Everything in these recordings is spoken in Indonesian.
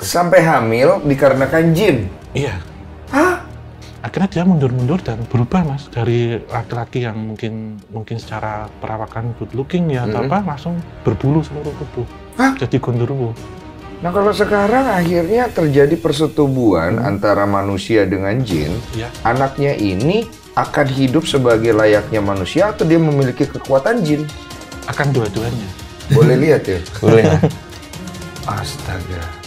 sampai hamil dikarenakan jin. Iya. Hah? Akhirnya dia mundur-mundur dan berubah mas dari laki-laki yang mungkin mungkin secara perawakan good looking ya -hmm. atau apa langsung berbulu seluruh tubuh. Hah? Jadi gondorwo. Nah kalau sekarang akhirnya terjadi persetubuhan hmm. antara manusia dengan jin, ya. anaknya ini akan hidup sebagai layaknya manusia atau dia memiliki kekuatan jin? Akan dua-duanya. Boleh lihat ya? Boleh. Astaga.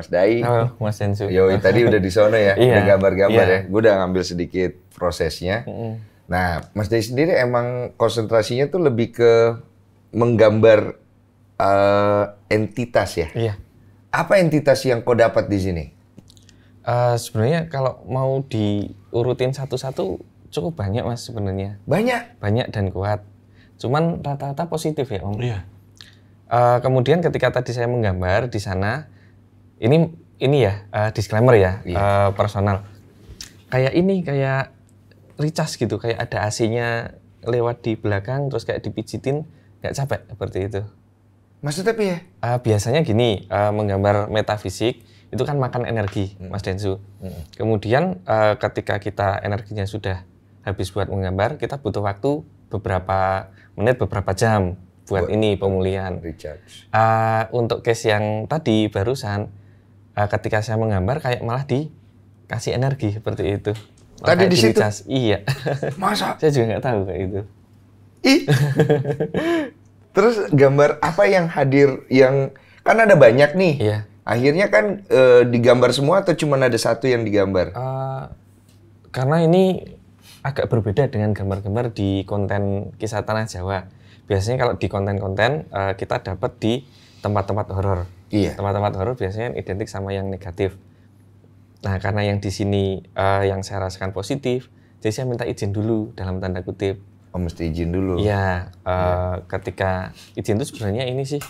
Mas Dai. Halo, Mas Sensu. Yo, tadi udah di sono ya, iya. udah gambar-gambar iya. ya. Gue udah ngambil sedikit prosesnya. Mm -hmm. Nah, Mas Dai sendiri emang konsentrasinya tuh lebih ke menggambar uh, entitas ya. Iya. Apa entitas yang kau dapat di sini? Uh, sebenarnya kalau mau diurutin satu-satu cukup banyak mas sebenarnya. Banyak. Banyak dan kuat. Cuman rata-rata positif ya om. Iya. Uh, kemudian ketika tadi saya menggambar di sana ini ini ya uh, disclaimer ya yeah. Iya. uh, personal. Kayak ini kayak ricas gitu, kayak ada ac lewat di belakang terus kayak dipijitin nggak capek seperti itu. Maksudnya apa ya? Uh, biasanya gini, uh, menggambar metafisik itu kan makan energi, hmm. Mas Densu. Hmm. Kemudian uh, ketika kita energinya sudah habis buat menggambar, kita butuh waktu beberapa menit, beberapa jam buat, buat ini pemulihan. Recharge. Uh, untuk case yang tadi barusan uh, ketika saya menggambar kayak malah dikasih energi seperti itu. Malah Tadi di situ. Iya. Masa? saya juga nggak tahu kayak itu. Ih. Terus gambar apa yang hadir yang kan ada banyak nih. Iya. Akhirnya kan e, digambar semua atau cuma ada satu yang digambar? Uh, karena ini agak berbeda dengan gambar-gambar di konten kisah tanah Jawa. Biasanya kalau di konten-konten uh, kita dapat di tempat-tempat horor. Iya. Tempat-tempat horor biasanya identik sama yang negatif. Nah, karena yang di sini uh, yang saya rasakan positif, jadi saya minta izin dulu dalam tanda kutip. Oh, mesti izin dulu. Iya, uh, ya. ketika izin itu sebenarnya ini sih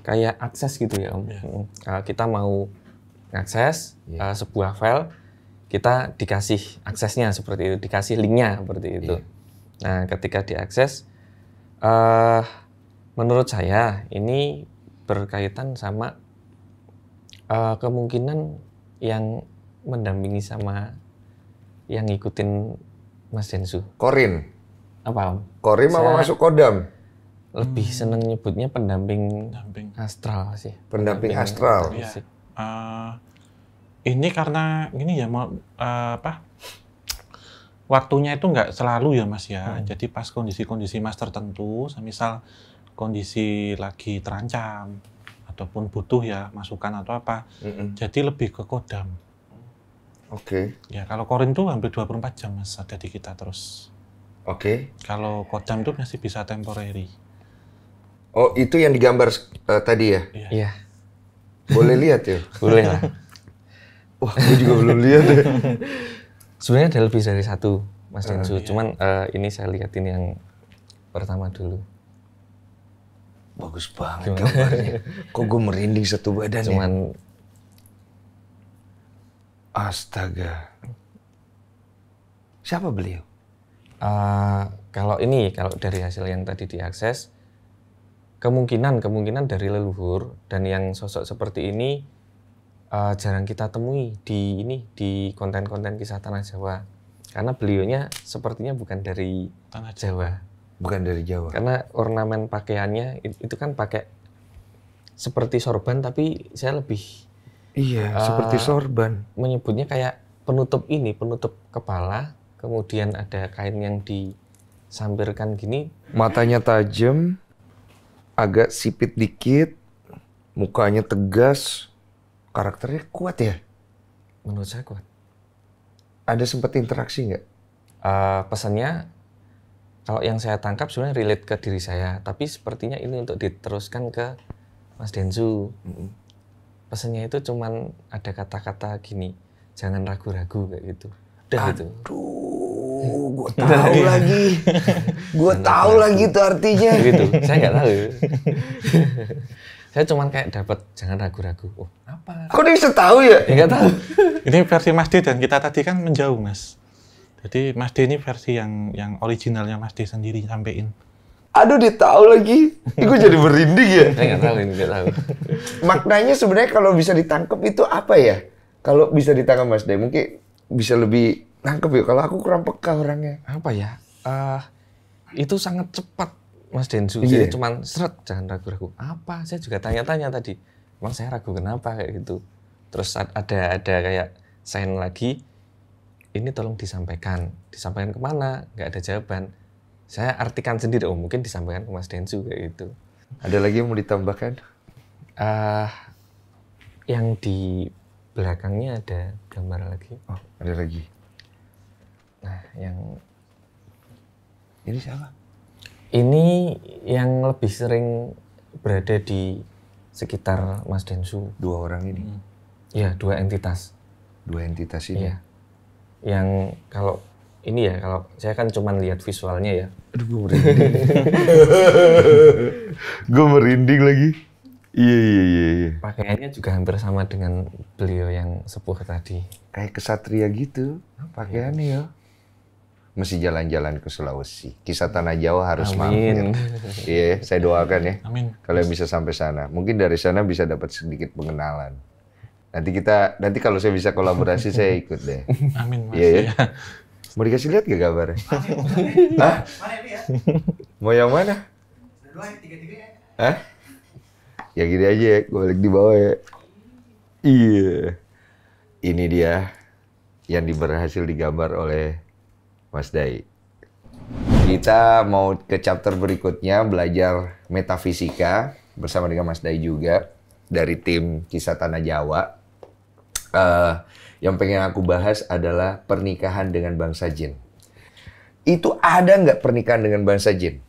kayak akses gitu ya, Om. Ya. Uh, kita mau akses ya. uh, sebuah file, kita dikasih aksesnya seperti itu, dikasih linknya seperti itu. Ya. Nah, ketika diakses, uh, menurut saya ini berkaitan sama uh, kemungkinan yang mendampingi sama yang ngikutin Mas Densu. Korin. Apa? Om? Korin mau masuk Kodam. Lebih hmm. seneng nyebutnya pendamping, pendamping. astral sih. Pendamping, pendamping astral. Ya. Uh, ini karena gini ya mau uh, apa? Waktunya itu nggak selalu ya Mas ya. Hmm. Jadi pas kondisi-kondisi Mas tertentu, misal kondisi lagi terancam ataupun butuh ya masukan atau apa. Mm hmm Jadi lebih ke kodam. Oke. Okay. Ya kalau korin tuh hampir 24 jam mas ada di kita terus. Oke. Okay. Kalau kodam tuh masih bisa temporary. Oh itu yang digambar uh, tadi ya? Iya. Yeah. Boleh lihat ya? Boleh lah. Wah, gue juga belum lihat deh. Ya. Sebenarnya ada lebih dari satu, Mas eh, Densu. Uh, iya. Cuman uh, ini saya lihatin yang pertama dulu bagus banget gambarnya. Kok gue merinding satu badan ya? Cuman... ya? Astaga. Siapa beliau? Uh, kalau ini, kalau dari hasil yang tadi diakses, kemungkinan kemungkinan dari leluhur dan yang sosok seperti ini uh, jarang kita temui di ini di konten-konten kisah tanah Jawa karena beliaunya sepertinya bukan dari tanah Jawa. Jawa Bukan dari Jawa. Karena ornamen pakaiannya itu kan pakai seperti sorban tapi saya lebih Iya, uh, seperti sorban. Menyebutnya kayak penutup ini, penutup kepala, kemudian ada kain yang disampirkan gini. Matanya tajam, agak sipit dikit, mukanya tegas, karakternya kuat ya? Menurut saya kuat. Ada sempat interaksi nggak? Uh, pesannya kalau yang saya tangkap sebenarnya relate ke diri saya, tapi sepertinya ini untuk diteruskan ke Mas Denzu Mm-hmm. Pesannya itu cuman ada kata-kata gini, jangan ragu-ragu kayak gitu. Udah gitu. Aduh, gitu. gue tahu lagi, gue tahu lagi itu artinya. gitu, saya nggak tahu. saya cuman kayak dapat jangan ragu-ragu. Oh, apa? Kok dia bisa tahu ya? Ya nggak tahu. ini versi Mas D dan kita tadi kan menjauh, Mas. Jadi Mas D ini versi yang yang originalnya Mas D sendiri sampein. Aduh, ditahu lagi. Gue jadi berinding ya. Enggak tahu ini, enggak tahu. Maknanya sebenarnya kalau bisa ditangkap itu apa ya? Kalau bisa ditangkap Mas D, mungkin bisa lebih nangkep ya. Kalau aku kurang peka orangnya. Apa ya? Uh, itu sangat cepat Mas Densu. Iya. Jadi cuman seret, jangan ragu-ragu. Apa? Saya juga tanya-tanya tadi. Emang saya ragu kenapa kayak gitu. Terus ada ada kayak sign lagi ini tolong disampaikan. Disampaikan kemana? Gak ada jawaban. Saya artikan sendiri, oh mungkin disampaikan ke Mas Densu kayak gitu. Ada lagi yang mau ditambahkan? Uh, yang di belakangnya ada gambar lagi. Oh, ada lagi. Nah, yang ini siapa? Ini yang lebih sering berada di sekitar Mas Densu. Dua orang ini. Hmm. Iya, dua entitas. Dua entitas ini. Ya yang kalau ini ya kalau saya kan cuma lihat visualnya ya. Aduh gue merinding. gue merinding lagi. Iya, iya iya iya. Pakaiannya juga hampir sama dengan beliau yang sepuh tadi. Kayak kesatria gitu pakaiannya ya. Mesti jalan-jalan ke Sulawesi. Kisah tanah Jawa harus Amin. mampir. Iya, saya doakan ya. Amin. Kalian bisa sampai sana. Mungkin dari sana bisa dapat sedikit pengenalan. Nanti kita nanti kalau saya bisa kolaborasi saya ikut deh. Amin Mas. Iya ya. Mau dikasih lihat gak gambarnya? Hah? Ya? Mau yang mana? Dua, tiga, tiga ya. Hah? Ya gini aja ya, gue balik di bawah ya. Iya. Ini dia yang berhasil digambar oleh Mas Dai. Kita mau ke chapter berikutnya belajar metafisika bersama dengan Mas Dai juga dari tim Kisah Tanah Jawa uh, yang pengen aku bahas adalah pernikahan dengan bangsa jin. Itu ada nggak pernikahan dengan bangsa jin?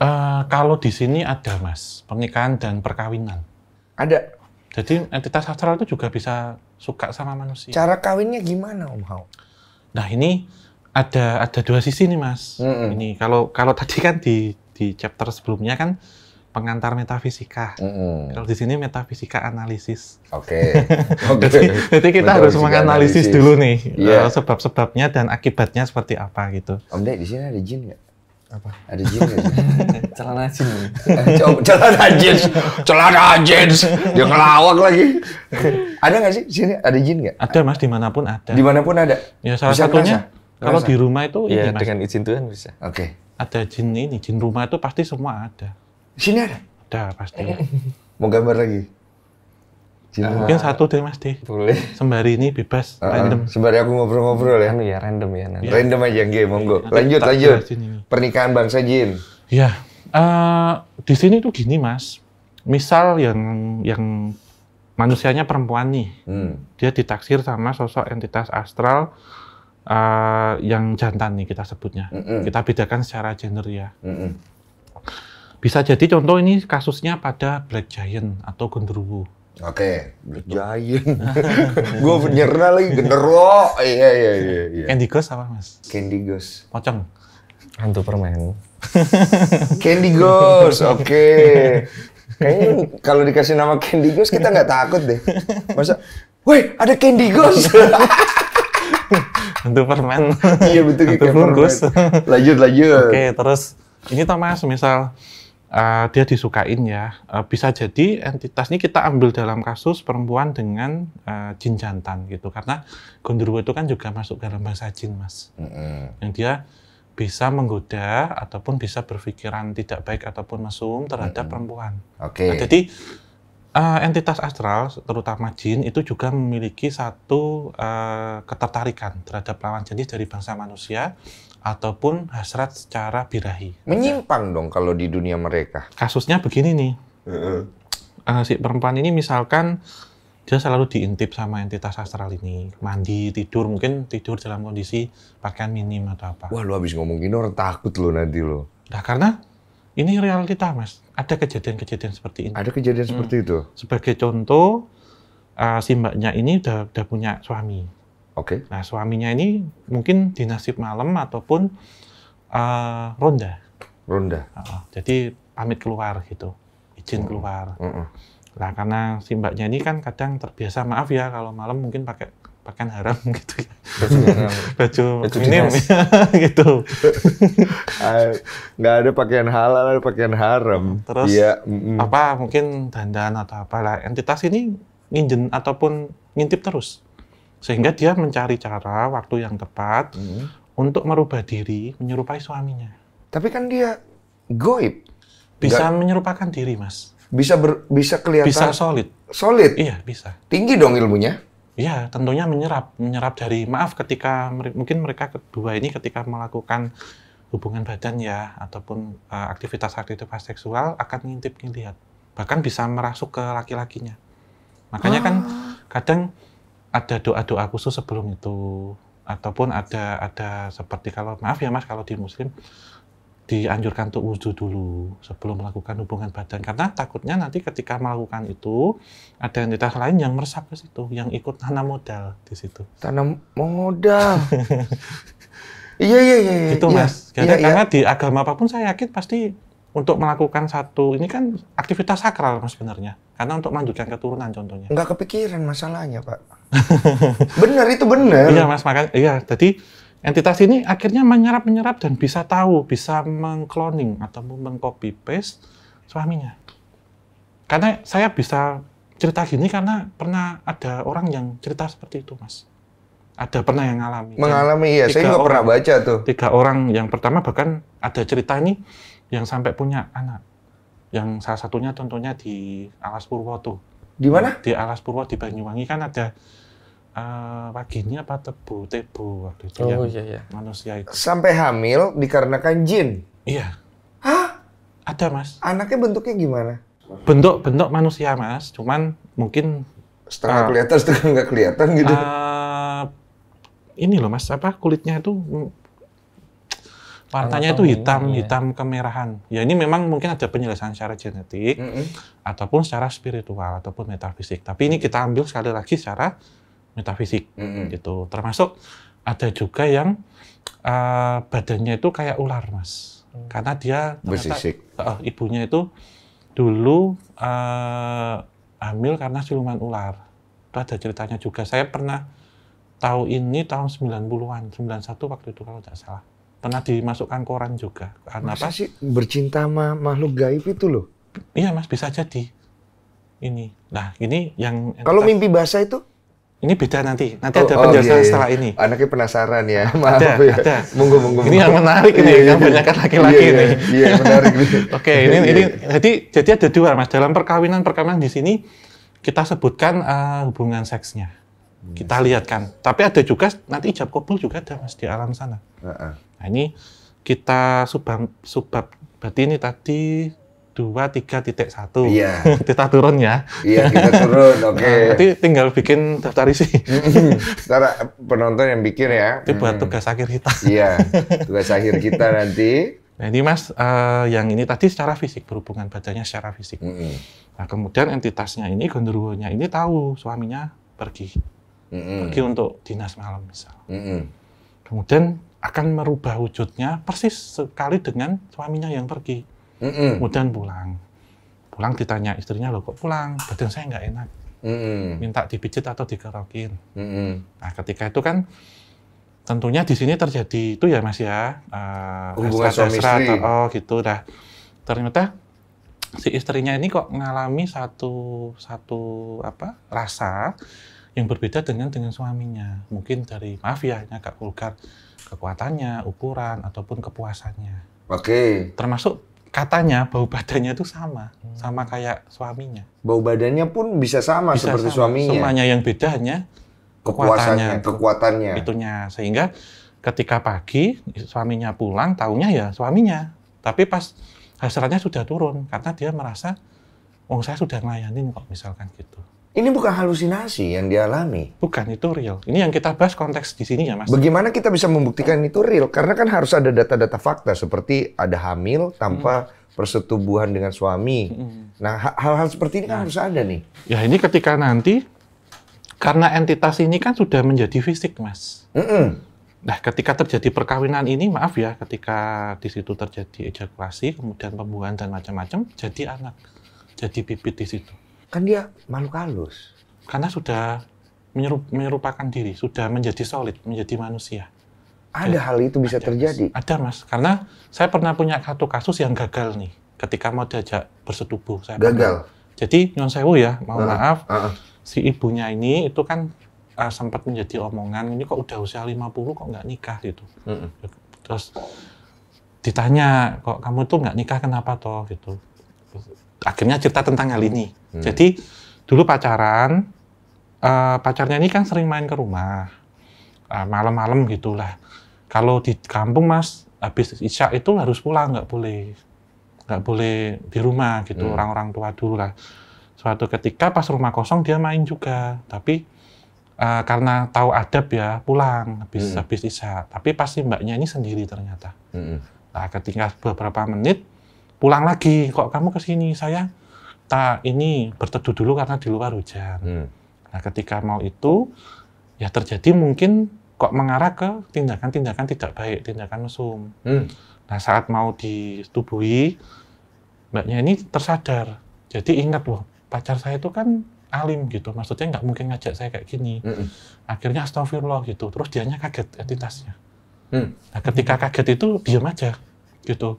Uh, kalau di sini ada mas, pernikahan dan perkawinan. Ada. Jadi entitas astral itu juga bisa suka sama manusia. Cara kawinnya gimana Om Hao? Nah ini ada ada dua sisi nih mas. Mm -mm. Ini kalau kalau tadi kan di di chapter sebelumnya kan pengantar metafisika. Mm-hmm. Kalau di sini metafisika analisis. Oke. Okay. Okay. jadi, jadi kita harus menganalisis analisis. dulu nih yeah. uh, iya. sebab-sebabnya dan akibatnya seperti apa gitu. Om Dek, di sini ada jin nggak? Apa? Ada jin nggak? celana jin. celana jin. Celana jin. Dia ngelawak lagi. ada nggak sih di sini ada jin nggak? Ada mas, dimanapun ada. Dimanapun ada. Ya salah Bisa satunya kerasa? kalau kerasa? di rumah itu. Ya, ini, iya, mas. dengan izin Tuhan bisa. Oke. Okay. Ada jin ini, jin rumah itu pasti semua ada sini ada? Ada pasti. Mau gambar lagi? Cina. Mungkin satu deh Mas deh. Boleh. Sembari ini bebas, uh, random. Sembari aku ngobrol-ngobrol ya. Anu ya, random ya. Nanti. Random aja, game monggo. Lanjut, lanjut. Pernikahan Bangsa Jin. Ya, Uh, eh, di sini tuh gini Mas. Misal yang yang manusianya perempuan nih. Hmm. Dia ditaksir sama sosok entitas astral uh, yang jantan nih kita sebutnya. Mm -mm. Kita bedakan secara gender ya. Mm -mm bisa jadi contoh ini kasusnya pada Black Giant atau Genderuwo. Oke, blood Giant. gue nyerna lagi genderuwo. Iya iya iya. iya. Candy Ghost apa mas? Candy Ghost. Pocong. Hantu permen. Candy Ghost, oke. Okay. Kayaknya kalau dikasih nama Candy Ghost kita nggak takut deh. Masa, woi ada Candy Ghost. Hantu permen. iya betul. Hantu bungkus. Lanjut lanjut. Oke okay, terus ini Thomas misal uh, dia disukain ya. Uh, bisa jadi entitasnya kita ambil dalam kasus perempuan dengan uh, jin jantan gitu, karena gondorwo itu kan juga masuk dalam bahasa jin mas, mm -hmm. yang dia bisa menggoda ataupun bisa berpikiran tidak baik ataupun mesum terhadap mm -hmm. perempuan. Oke. Okay. Nah, jadi uh, entitas astral, terutama jin, itu juga memiliki satu uh, ketertarikan terhadap lawan jenis dari bangsa manusia ataupun hasrat secara birahi. Menyimpang dong kalau di dunia mereka. Kasusnya begini nih. Uh-uh. Uh, si perempuan ini misalkan dia selalu diintip sama entitas astral ini. Mandi, tidur, mungkin tidur dalam kondisi pakaian minim atau apa. Wah, lu habis ngomong gini orang takut lo nanti lo. Nah, karena ini realita, Mas. Ada kejadian-kejadian seperti ini. Ada kejadian hmm. seperti itu? Sebagai contoh, uh, si mbaknya ini udah, udah punya suami Oke. Okay. Nah suaminya ini mungkin di malam ataupun uh, ronda. Ronda. Uh, jadi pamit keluar gitu, izin keluar. Mm -mm. Nah karena si mbaknya ini kan kadang terbiasa maaf ya kalau malam mungkin pakai pakaian haram gitu ya. Baju, Baju gitu. Eh, nggak ada pakaian halal, ada pakaian haram. Terus ya, mm. apa mungkin dandan atau apalah entitas ini nginjen ataupun ngintip terus. Sehingga dia mencari cara waktu yang tepat hmm. untuk merubah diri menyerupai suaminya. Tapi kan dia goib. Bisa Nggak... menyerupakan diri, Mas. Bisa ber, bisa kelihatan Bisa solid. Solid. Iya, bisa. Tinggi dong ilmunya. Iya, tentunya menyerap menyerap dari maaf ketika mungkin mereka kedua ini ketika melakukan hubungan badan ya ataupun eh, aktivitas-aktivitas uh, seksual akan ngintip ngelihat bahkan bisa merasuk ke laki-lakinya makanya kan ah. kan kadang ada doa-doa khusus sebelum itu ataupun ada ada seperti kalau maaf ya Mas kalau di muslim dianjurkan untuk wudhu dulu sebelum melakukan hubungan badan karena takutnya nanti ketika melakukan itu ada entitas lain yang meresap ke situ yang ikut tanam modal di situ tanam modal iya iya iya, iya. itu iya, mas iya, karena, iya. karena di agama apapun saya yakin pasti untuk melakukan satu ini kan aktivitas sakral mas sebenarnya karena untuk melanjutkan keturunan contohnya nggak kepikiran masalahnya pak bener itu bener iya mas makanya iya jadi entitas ini akhirnya menyerap menyerap dan bisa tahu bisa mengkloning atau mengcopy paste suaminya karena saya bisa cerita gini karena pernah ada orang yang cerita seperti itu mas ada pernah yang mengalami mengalami iya saya nggak pernah baca tuh tiga orang yang pertama bahkan ada cerita ini yang sampai punya anak. Yang salah satunya tentunya di Alas Purwo tuh. Di mana? Di Alas Purwo di Banyuwangi kan ada uh, eh, paginya apa tebu tebu waktu itu oh, iya, iya. manusia itu. Sampai hamil dikarenakan jin. Iya. Hah? Ada mas. Anaknya bentuknya gimana? Bentuk bentuk manusia mas, cuman mungkin setengah uh, kelihatan setengah nggak kelihatan gitu. Uh, ini loh mas, apa kulitnya itu Warnanya itu hitam, ya. hitam kemerahan. Ya ini memang mungkin ada penjelasan secara genetik mm -hmm. ataupun secara spiritual ataupun metafisik. Tapi ini kita ambil sekali lagi secara metafisik mm -hmm. gitu. Termasuk ada juga yang uh, badannya itu kayak ular, Mas. Mm. Karena dia bersisik. Uh, ibunya itu dulu uh, hamil karena siluman ular. Itu ada ceritanya juga. Saya pernah tahu ini tahun 90-an, 91 waktu itu kalau tidak salah pernah dimasukkan koran juga. Karena apa? sih bercinta sama makhluk gaib itu loh? Iya mas, bisa jadi. Ini, nah ini yang... Kalau mimpi basah itu? Ini beda nanti. Nanti oh, ada oh, penjelasan oh, iya, iya. setelah ini. Anaknya penasaran ya. Maaf ada, ya. Ada. Munggu munggu. Ini yang menarik ini, iya, yang iya, iya. banyak laki-laki iya, iya, iya, ini. Iya, menarik. Oke, ini ini jadi jadi ada dua Mas. Dalam perkawinan-perkawinan di sini kita sebutkan uh, hubungan seksnya. Kita lihat kan. Tapi ada juga nanti ijab kabul juga ada Mas di alam sana. Uh -uh. Nah, ini kita subang, subab berarti ini tadi dua tiga titik satu iya. kita turun ya iya kita turun nah, oke okay. nanti tinggal bikin daftar isi Secara hmm, penonton yang bikin ya itu buat hmm. tugas akhir kita iya tugas akhir kita nanti nah, ini mas uh, yang ini tadi secara fisik berhubungan badannya secara fisik mm -hmm. nah kemudian entitasnya ini gondorwonya ini tahu suaminya pergi mm -hmm. pergi untuk dinas malam misal mm -hmm. kemudian akan merubah wujudnya persis sekali dengan suaminya yang pergi. Mm -mm. Kemudian pulang. Pulang ditanya istrinya, loh kok pulang? Badan saya nggak enak. Mm -mm. Minta dipijit atau dikerokin. Mm -mm. Nah ketika itu kan tentunya di sini terjadi itu ya mas ya. Uh, Hubungan suami istri. Atau, oh gitu dah. Ternyata si istrinya ini kok mengalami satu satu apa rasa yang berbeda dengan dengan suaminya mungkin dari mafia ya, ini agak vulgar kekuatannya, ukuran ataupun kepuasannya. Oke. Okay. Termasuk katanya bau badannya itu sama, hmm. sama kayak suaminya. Bau badannya pun bisa sama bisa seperti sama. suaminya. Semuanya yang beda hanya kekuatannya, kekuatannya. Itunya sehingga ketika pagi suaminya pulang, tahunya ya suaminya. Tapi pas hasratnya sudah turun karena dia merasa, oh saya sudah ngelayanin kok misalkan gitu. Ini bukan halusinasi yang dialami. Bukan, itu real. Ini yang kita bahas konteks di sini ya, Mas. Bagaimana kita bisa membuktikan itu real? Karena kan harus ada data-data fakta seperti ada hamil tanpa hmm. persetubuhan dengan suami. Hmm. Nah, hal-hal seperti ini kan nah. harus ada nih. Ya, ini ketika nanti karena entitas ini kan sudah menjadi fisik, Mas. Mm -mm. Nah, ketika terjadi perkawinan ini, maaf ya, ketika di situ terjadi ejakulasi, kemudian pembuahan dan macam-macam, jadi anak, jadi bibit di situ. Kan dia malu halus. Karena sudah menyerup, menyerupakan diri, sudah menjadi solid, menjadi manusia. Ada Jadi, hal itu bisa ada, terjadi? Mas. Ada mas, karena saya pernah punya satu kasus yang gagal nih. Ketika mau diajak bersetubuh. Saya gagal? Pernah. Jadi, nyon sewu ya, mohon uh, maaf. Uh, uh. Si ibunya ini itu kan uh, sempat menjadi omongan, ini kok udah usia 50 kok nggak nikah gitu. Uh, uh. Terus ditanya kok kamu tuh nggak nikah kenapa toh gitu akhirnya cerita tentang hal ini. Hmm. Jadi dulu pacaran, uh, pacarnya ini kan sering main ke rumah uh, malam-malam gitulah. Kalau di kampung mas habis isya itu harus pulang nggak boleh nggak boleh di rumah gitu hmm. orang-orang tua dulu lah. Suatu ketika pas rumah kosong dia main juga, tapi uh, karena tahu adab ya pulang habis hmm. habis isya. Tapi pasti mbaknya ini sendiri ternyata. Hmm. Nah ketika beberapa menit pulang lagi kok kamu ke sini saya tak ini berteduh dulu karena di luar hujan hmm. nah ketika mau itu ya terjadi mungkin kok mengarah ke tindakan-tindakan tidak baik tindakan mesum hmm. nah saat mau ditubuhi mbaknya ini tersadar jadi ingat loh pacar saya itu kan alim gitu maksudnya nggak mungkin ngajak saya kayak gini hmm. akhirnya astagfirullah gitu terus dianya kaget entitasnya hmm. nah ketika kaget itu diam aja gitu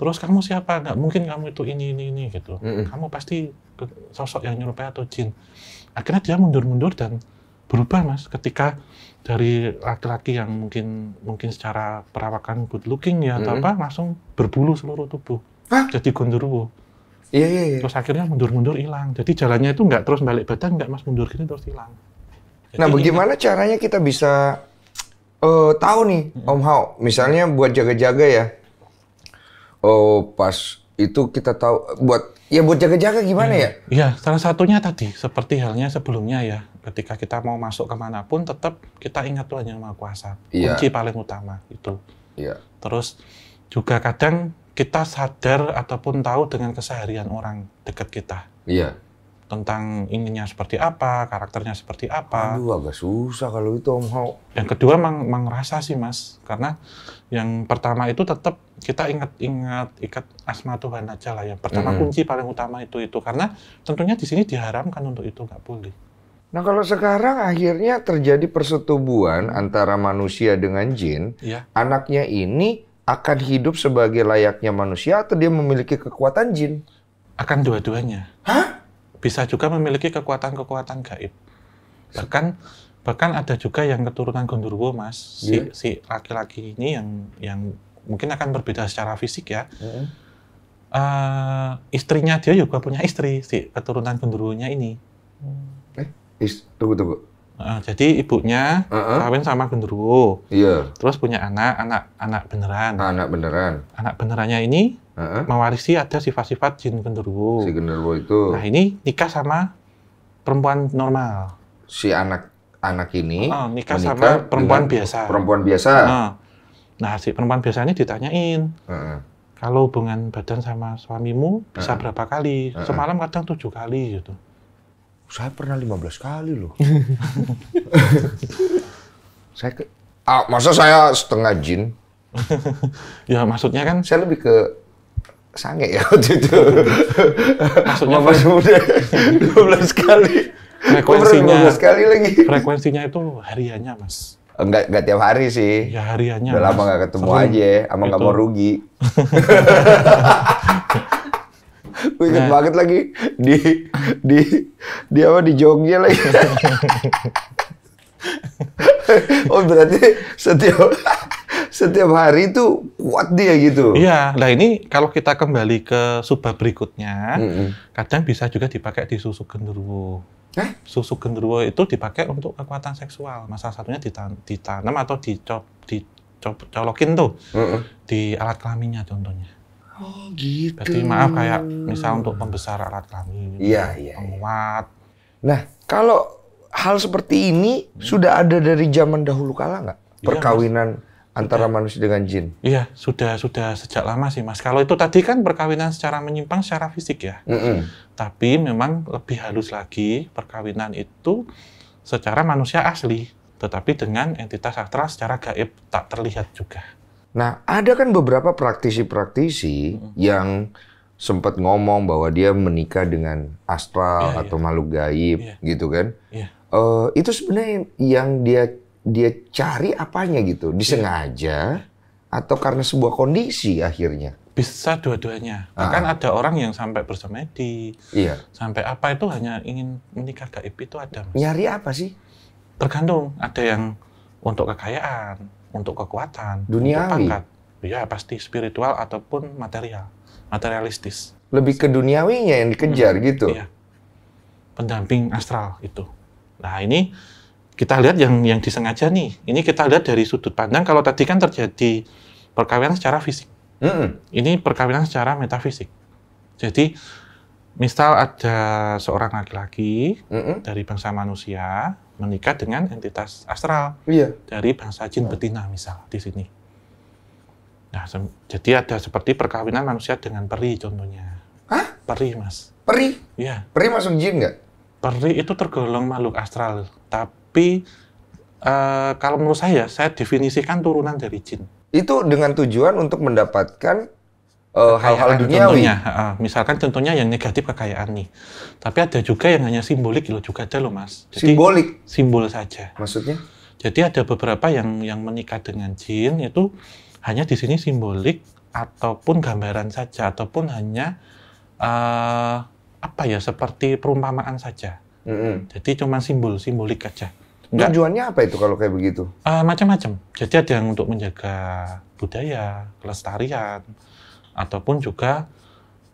terus kamu siapa nggak mungkin kamu itu ini ini ini gitu mm -hmm. kamu pasti sosok yang nyerupai atau jin akhirnya dia mundur-mundur dan berubah mas ketika dari laki-laki yang mungkin mungkin secara perawakan good looking ya mm -hmm. atau apa langsung berbulu seluruh tubuh Hah? jadi gondor iya, iya iya terus akhirnya mundur-mundur hilang jadi jalannya itu enggak terus balik badan enggak mas mundur gini terus hilang nah, jadi nah bagaimana ini, caranya kita bisa uh, tahu nih mm -hmm. Om Hao misalnya buat jaga-jaga ya oh pas itu kita tahu buat ya buat jaga-jaga gimana hmm. ya? Ya salah satunya tadi seperti halnya sebelumnya ya ketika kita mau masuk kemanapun tetap kita ingat Tuhan yang Maha Kuasa ya. kunci paling utama itu. Iya. Terus juga kadang kita sadar ataupun tahu dengan keseharian orang dekat kita. Iya tentang ininya seperti apa, karakternya seperti apa. Aduh, agak susah kalau itu Om Ho. Yang kedua mang, mang rasa sih Mas, karena yang pertama itu tetap kita ingat-ingat ikat asma Tuhan aja lah. Yang pertama -hmm. kunci paling utama itu itu karena tentunya di sini diharamkan untuk itu nggak boleh. Nah kalau sekarang akhirnya terjadi persetubuhan antara manusia dengan jin, ya. anaknya ini akan hidup sebagai layaknya manusia atau dia memiliki kekuatan jin? Akan dua-duanya. Hah? bisa juga memiliki kekuatan-kekuatan gaib. Bahkan bahkan ada juga yang keturunan gondurwo mas si yeah. si laki-laki ini yang yang mungkin akan berbeda secara fisik ya yeah. uh, eh, istrinya dia juga punya istri si keturunan Gondurwo-nya ini eh tunggu tunggu jadi ibunya uh huh kawin sama genderuwo. Iya. Yeah. Terus punya anak, anak anak beneran. Ah, anak beneran. Anak benerannya ini uh huh mewarisi ada sifat-sifat jin genderuwo. Si genderuwo itu. Nah, ini nikah sama perempuan normal. Si anak anak ini uh, nikah sama perempuan biasa. Perempuan biasa. Uh. Nah, si perempuan biasa ini ditanyain. uh huh Kalau hubungan badan sama suamimu bisa uh-uh. berapa kali? Uh-uh. Semalam kadang tujuh kali gitu. Saya pernah 15 kali loh. saya ke, ah, masa saya setengah jin? ya maksudnya kan saya lebih ke sange ya waktu itu. maksudnya dua muda 15 kali. Frekuensinya 15 kali lagi. Frekuensinya itu hariannya, Mas. Enggak, enggak tiap hari sih. Ya harianya, Udah lama nggak ketemu aja, ama nggak mau rugi. Gue inget nah. banget lagi di di di apa di Jogja lagi. oh berarti setiap setiap hari itu kuat dia gitu. Iya, nah ini kalau kita kembali ke subah berikutnya, mm -hmm. kadang bisa juga dipakai di susu genderuwo. Eh? Susu genderuwo itu dipakai untuk kekuatan seksual. Masalah satunya ditan ditanam atau dicop, dicolokin tuh mm -hmm. di alat kelaminnya contohnya. Oh gitu. Jadi maaf kayak misal untuk pembesar alat kami. Iya, iya iya. Penguat. Nah kalau hal seperti ini hmm. sudah ada dari zaman dahulu kala nggak? Iya, perkawinan antara sudah. manusia dengan jin. Iya sudah sudah sejak lama sih mas. Kalau itu tadi kan perkawinan secara menyimpang secara fisik ya. Mm -hmm. Tapi memang lebih halus lagi perkawinan itu secara manusia asli, tetapi dengan entitas astral secara gaib tak terlihat juga. Nah, ada kan beberapa praktisi-praktisi hmm. yang sempat ngomong bahwa dia menikah dengan astral yeah, iya. atau yeah. makhluk gaib yeah. gitu kan. Yeah. Iya. Uh, itu sebenarnya yang dia dia cari apanya gitu, disengaja yeah. atau karena sebuah kondisi akhirnya. Bisa dua-duanya. Ah. Bahkan ah. ada orang yang sampai bersemedi. Iya. Yeah. Sampai apa itu hanya ingin menikah gaib itu ada. Mas. Nyari apa sih? Tergantung, ada yang untuk kekayaan, untuk kekuatan, duniawi. Apakah Ya, pasti spiritual ataupun material, materialistis. Lebih ke duniawinya yang dikejar hmm, gitu. Iya. Pendamping astral itu. Nah, ini kita lihat yang yang disengaja nih. Ini kita lihat dari sudut pandang kalau tadi kan terjadi perkawinan secara fisik. -hmm. Ini perkawinan secara metafisik. Jadi misal ada seorang laki-laki mm -hmm. dari bangsa manusia menikah dengan entitas astral iya. dari bangsa jin nah. betina misal di sini. Nah, jadi ada seperti perkawinan manusia dengan peri contohnya. Hah? Peri, Mas. Peri? Iya. Peri masuk jin nggak? Peri itu tergolong makhluk astral, tapi uh, kalau menurut saya, saya definisikan turunan dari jin. Itu dengan tujuan untuk mendapatkan Eh, hal-hal uh, duniawi. Ya. misalkan contohnya yang negatif kekayaan nih. Tapi ada juga yang hanya simbolik loh juga ada loh mas. Jadi, simbolik? Simbol saja. Maksudnya? Jadi ada beberapa yang yang menikah dengan jin itu hanya di sini simbolik ataupun gambaran saja ataupun hanya uh, apa ya seperti perumpamaan saja. Mm -hmm. Jadi cuma simbol simbolik aja. Enggak. Tujuannya apa itu kalau kayak begitu? Uh, Macam-macam. Jadi ada yang untuk menjaga budaya, kelestarian, ataupun juga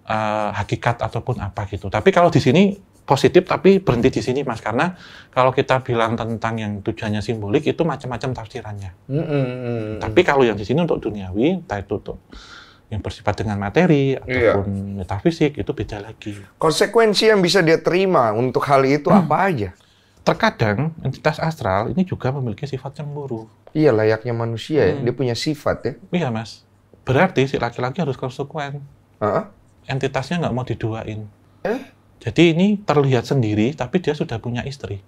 uh, hakikat ataupun apa gitu. Tapi kalau di sini positif tapi berhenti di sini mas karena kalau kita bilang tentang yang tujuannya simbolik itu macam-macam tafsirannya. Mm -hmm. Tapi kalau yang di sini untuk duniawi, entah itu tuh yang bersifat dengan materi iya. ataupun iya. metafisik itu beda lagi. Konsekuensi yang bisa dia terima untuk hal itu hmm. apa aja? Terkadang entitas astral ini juga memiliki sifat cemburu. Iya layaknya manusia ya. hmm. ya, dia punya sifat ya. Iya mas. Berarti si laki-laki harus konsekuen. Uh-huh. Entitasnya nggak mau diduain. Eh? Jadi ini terlihat sendiri, tapi dia sudah punya istri.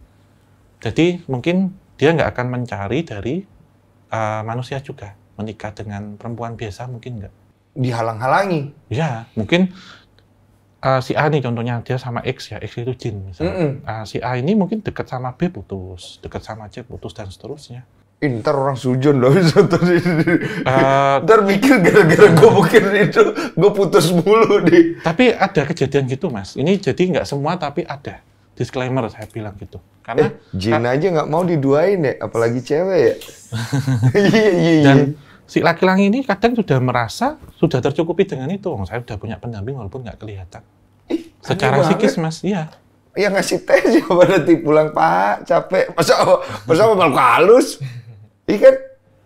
Jadi mungkin dia nggak akan mencari dari uh, manusia juga. Menikah dengan perempuan biasa mungkin nggak. Dihalang-halangi? Ya, mungkin uh, si A nih contohnya, dia sama X ya, X itu jin misalnya. Uh, si A ini mungkin dekat sama B putus, dekat sama C putus, dan seterusnya. Inter orang sujon loh contoh di, eh, Ntar mikir gara-gara gue mungkin itu gue putus mulu di. Tapi ada kejadian gitu mas. Ini jadi nggak semua tapi ada disclaimer saya bilang gitu. Karena eh, Jin aja nggak mau diduain ya, apalagi cewek ya. Iya, iya, iya. Dan si laki-laki ini kadang sudah merasa sudah tercukupi dengan itu. Saya sudah punya pendamping walaupun nggak kelihatan. Ih, Secara psikis mas, iya ya ngasih teh coba pada pulang pak capek masa masa malu halus Iya kan?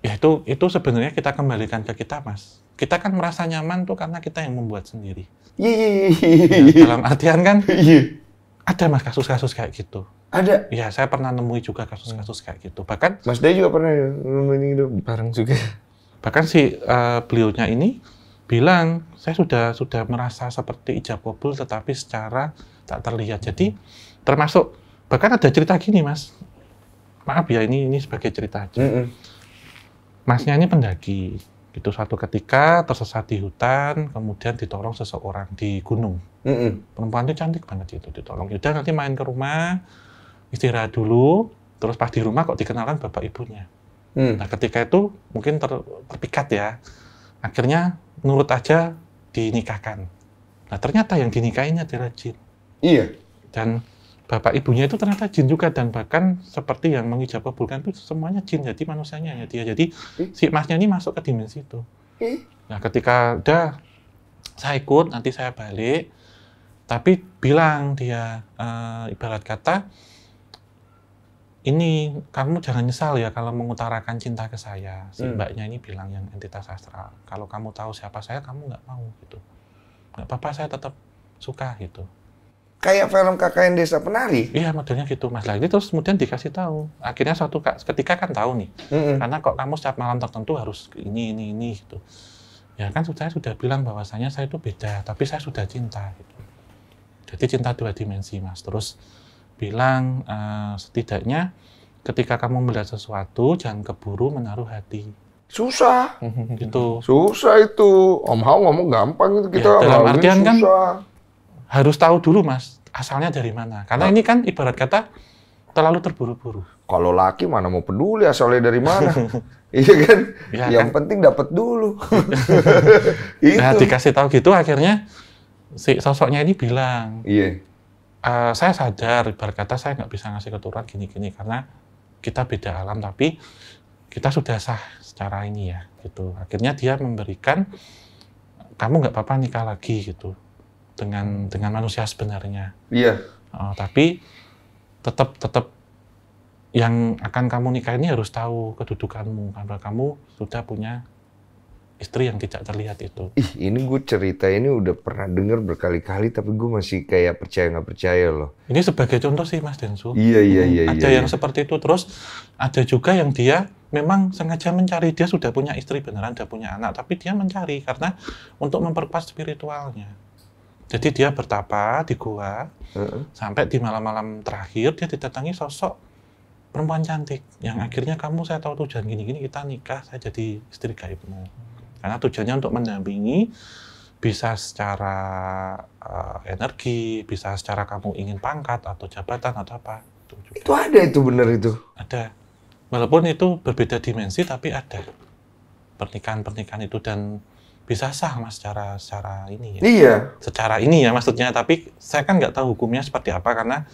Ya itu itu sebenarnya kita kembalikan ke kita, Mas. Kita kan merasa nyaman tuh karena kita yang membuat sendiri. Iya, iya, iya. iya, ya, iya, iya. Dalam artian kan iya. ada Mas kasus-kasus kayak gitu. Ada. Iya, saya pernah nemui juga kasus-kasus kayak gitu. Bahkan Mas Day juga pernah ya, nemuin itu bareng juga. Bahkan si uh, beliaunya ini bilang saya sudah sudah merasa seperti ijab kabul tetapi secara tak terlihat. Jadi termasuk bahkan ada cerita gini, Mas maaf ya ini ini sebagai cerita aja. Mm -hmm. Masnya ini pendaki, itu satu ketika tersesat di hutan, kemudian ditolong seseorang di gunung. Mm -hmm. Perempuan itu cantik banget itu ditolong. Yaudah nanti main ke rumah, istirahat dulu, terus pas di rumah kok dikenalkan bapak ibunya. Mm. Nah ketika itu mungkin ter, terpikat ya, akhirnya nurut aja dinikahkan. Nah ternyata yang dinikahinya adalah Iya. Dan bapak ibunya itu ternyata jin juga dan bahkan seperti yang mengijab kabulkan itu semuanya jin jadi manusianya ya dia jadi si masnya ini masuk ke dimensi itu nah ketika udah saya ikut nanti saya balik tapi bilang dia e, ibarat kata ini kamu jangan nyesal ya kalau mengutarakan cinta ke saya. Si hmm. mbaknya ini bilang yang entitas astral Kalau kamu tahu siapa saya, kamu nggak mau gitu. Nggak apa-apa, saya tetap suka gitu kayak film KKN Desa Penari. Iya modelnya gitu Mas Lagi terus kemudian dikasih tahu. Akhirnya suatu ketika kan tahu nih. Mm-hmm. Karena kok kamu setiap malam tertentu harus ini ini ini gitu. Ya kan saya sudah bilang bahwasanya saya itu beda, tapi saya sudah cinta gitu. Jadi cinta dua dimensi Mas. Terus bilang uh, setidaknya ketika kamu melihat sesuatu jangan keburu menaruh hati. Susah. gitu. Susah itu. Om Hao ngomong gampang itu kita ya, dalam artian kan susah. kan harus tahu dulu mas asalnya dari mana karena nah. ini kan ibarat kata terlalu terburu-buru kalau laki mana mau peduli asalnya dari mana iya kan ya, yang kan? penting dapat dulu nah, itu. nah dikasih tahu gitu akhirnya si sosoknya ini bilang iya uh, saya sadar ibarat kata saya nggak bisa ngasih keturunan gini-gini karena kita beda alam tapi kita sudah sah secara ini ya gitu akhirnya dia memberikan kamu nggak apa-apa nikah lagi gitu dengan dengan manusia sebenarnya. Iya. Uh, tapi tetap tetap yang akan kamu nikah ini harus tahu kedudukanmu karena kamu sudah punya istri yang tidak terlihat itu. Ih, ini gue cerita ini udah pernah dengar berkali-kali, tapi gue masih kayak percaya nggak percaya loh. Ini sebagai contoh sih, Mas Densu. Iya, iya iya iya. Ada iya, yang seperti itu terus, ada juga yang dia memang sengaja mencari dia sudah punya istri beneran, sudah punya anak, tapi dia mencari karena untuk memperkuat spiritualnya. Jadi dia bertapa di gua uh-uh. sampai di malam-malam terakhir dia didatangi sosok perempuan cantik yang hmm. akhirnya kamu saya tahu tujuan gini-gini kita nikah saya jadi istri gaibmu karena tujuannya untuk mendampingi bisa secara uh, energi bisa secara kamu ingin pangkat atau jabatan atau apa itu, juga. itu ada itu benar itu ada walaupun itu berbeda dimensi tapi ada pernikahan-pernikahan itu dan bisa sah mas secara secara ini ya. Iya. Secara ini ya maksudnya, tapi saya kan nggak tahu hukumnya seperti apa karena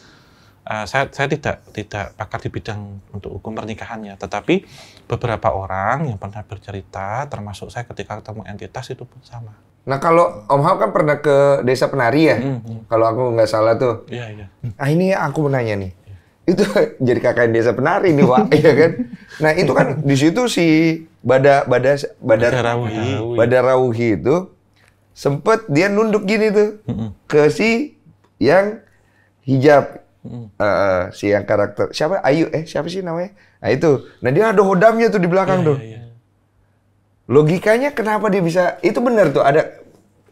uh, saya saya tidak tidak pakar di bidang untuk hukum pernikahannya. Tetapi beberapa orang yang pernah bercerita, termasuk saya ketika ketemu entitas itu pun sama. Nah kalau Om Hao kan pernah ke desa penari ya, mm -hmm. kalau aku nggak salah tuh. Iya iya. Ah ini aku mau nanya nih itu jadi kakak desa penari nih Wak, ya kan? Nah itu kan di situ si Bada Bada Bada Badarawi Bada Rauhi itu sempet dia nunduk gini tuh ke si yang hijab uh, si yang karakter siapa Ayu eh siapa sih namanya? Nah itu, nah dia ada hodamnya tuh di belakang iya, tuh. Iya, iya. Logikanya kenapa dia bisa? Itu benar tuh ada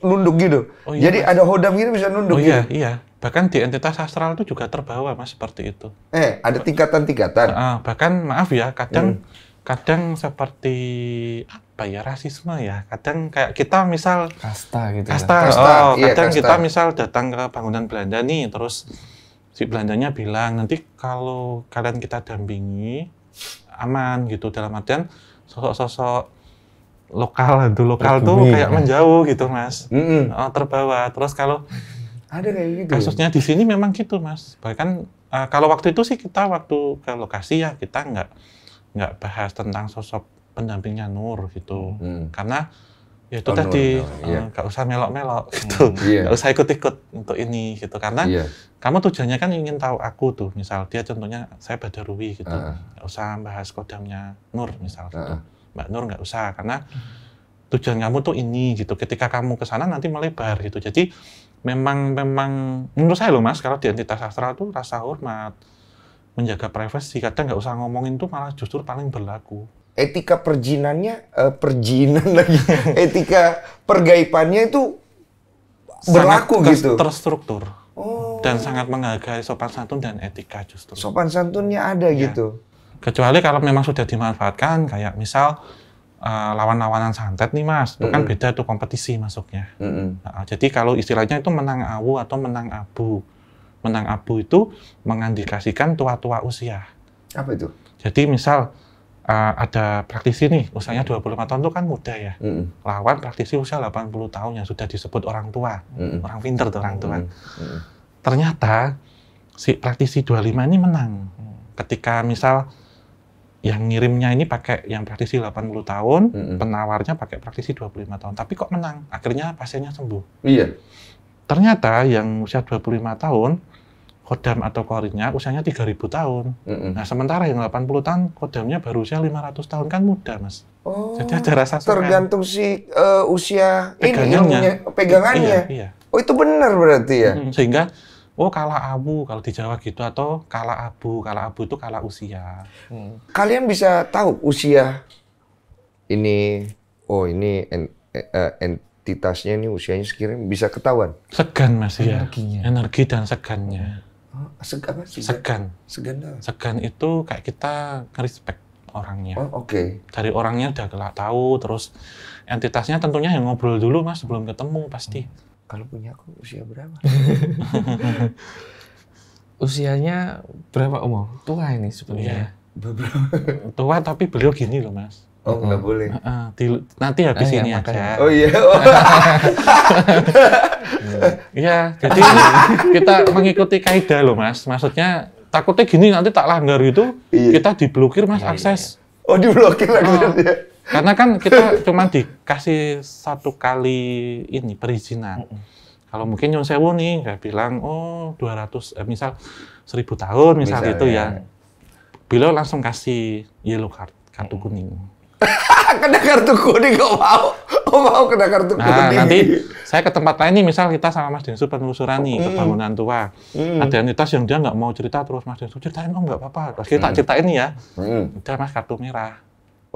nunduk gitu. Oh, iya, Jadi mas. ada hodam gini bisa nunduk. Oh iya, gitu. iya. Bahkan di entitas astral itu juga terbawa mas seperti itu. Eh, ada tingkatan-tingkatan. Uh, bahkan maaf ya, kadang hmm. kadang seperti apa ya rasisme ya. Kadang kayak kita misal kasta gitu. Ya. Kasta, Ya. kasta oh, iya, kadang kasta. kita misal datang ke bangunan Belanda nih, terus si Belandanya bilang nanti kalau kalian kita dampingi aman gitu dalam artian sosok-sosok lokal hantu lokal Terbumi, tuh kayak ya. menjauh gitu mas mm -hmm. oh, terbawa terus kalau ada kayak gitu ya? kasusnya di sini memang gitu mas bahkan uh, kalau waktu itu sih kita waktu ke lokasi ya kita nggak nggak bahas tentang sosok pendampingnya Nur gitu mm. karena ya itu oh, tadi eh, iya. nggak no, no, yeah. usah melok-melok iya. gitu nggak yeah. usah ikut-ikut untuk ini gitu karena yeah. kamu tujuannya kan ingin tahu aku tuh misal dia contohnya saya Badarui gitu ah. nggak uh. -huh. usah bahas kodamnya Nur misal gitu uh. Ah. -huh. Mbak Nur nggak usah karena tujuan kamu tuh ini gitu. Ketika kamu ke sana nanti melebar gitu. Jadi memang memang menurut saya loh Mas kalau di entitas sastra tuh rasa hormat, menjaga privasi kadang nggak usah ngomongin tuh malah justru paling berlaku etika perjinannya eh, perjinan lagi etika pergaipannya itu berlaku sangat gitu terstruktur oh. dan sangat menghargai sopan santun dan etika justru sopan santunnya ada ya. gitu Kecuali kalau memang sudah dimanfaatkan, kayak misal uh, lawan-lawanan santet nih mas, itu mm -hmm. kan beda tuh kompetisi masuknya. Mm -hmm. nah, jadi kalau istilahnya itu menang awu atau menang abu. Menang abu itu mengindikasikan tua-tua usia. Apa itu? Jadi misal uh, ada praktisi nih, usianya 25 tahun itu kan muda ya. Mm -hmm. Lawan praktisi usia 80 tahun yang sudah disebut orang tua. Mm -hmm. Orang pinter tuh orang tua. Mm -hmm. Ternyata si praktisi 25 ini menang. Ketika misal yang ngirimnya ini pakai yang praktisi 80 tahun, -hmm. penawarnya pakai praktisi 25 tahun. Tapi kok menang? Akhirnya pasiennya sembuh. Iya. Ternyata yang usia 25 tahun, kodam atau korinnya usianya 3000 tahun. Mm -hmm. Nah, sementara yang 80 tahun, kodamnya baru usia 500 tahun. Kan muda, Mas. Oh, Jadi ada rasa Tergantung si uh, usia pegangannya. ini, pegangannya. Iya, iya. Oh, itu benar berarti ya? Mm -hmm. Sehingga oh kalah abu kalau di Jawa gitu atau kalah abu kalah abu itu kalah usia hmm. kalian bisa tahu usia ini oh ini e, e, entitasnya ini usianya sekiranya bisa ketahuan segan mas ya Energinya. energi dan segannya oh, seg apa? segan segan segan, segan itu kayak kita respect orangnya. Oh, Oke. Okay. Dari orangnya udah tahu, terus entitasnya tentunya yang ngobrol dulu mas sebelum ketemu pasti. Hmm kalau punya aku usia berapa? Usianya berapa umur? Oh, tua ini sebenarnya. Iya. Berapa? Tua tapi beliau gini loh mas. Oh, nggak boleh. nanti habis ah, iya, ini ya, aja. Oh iya. Iya, jadi kita mengikuti kaidah loh, Mas. Maksudnya takutnya gini nanti tak langgar itu iya. kita diblokir Mas akses. Oh, diblokir akses karena kan kita cuma dikasih satu kali ini perizinan. Kalau mungkin Nyun Sewu nih nggak bilang oh 200 eh, misal 1000 tahun misal, misal itu ya. ya. Beliau langsung kasih yellow card, kartu kuning. kena kartu kuning kok mau? Kok mau kena kartu nah, kuning? Nah, nanti saya ke tempat lain nih, misal kita sama Mas Densu penelusuran nih, hmm. ke tua. Hmm. Ada entitas yang dia nggak mau cerita, terus Mas Densu ceritain, oh nggak apa-apa. Terus kita hmm. ceritain nih ya, Hmm. udah Mas kartu merah.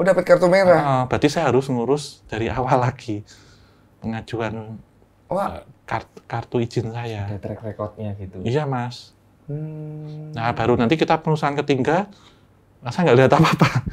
Oh dapat kartu merah. Uh, berarti saya harus ngurus dari awal lagi pengajuan Wah. Uh, eh, kartu, kartu izin saya. Ada track recordnya gitu. Iya mas. Hmm. Nah baru nanti kita perusahaan ketiga, masa nggak lihat apa-apa.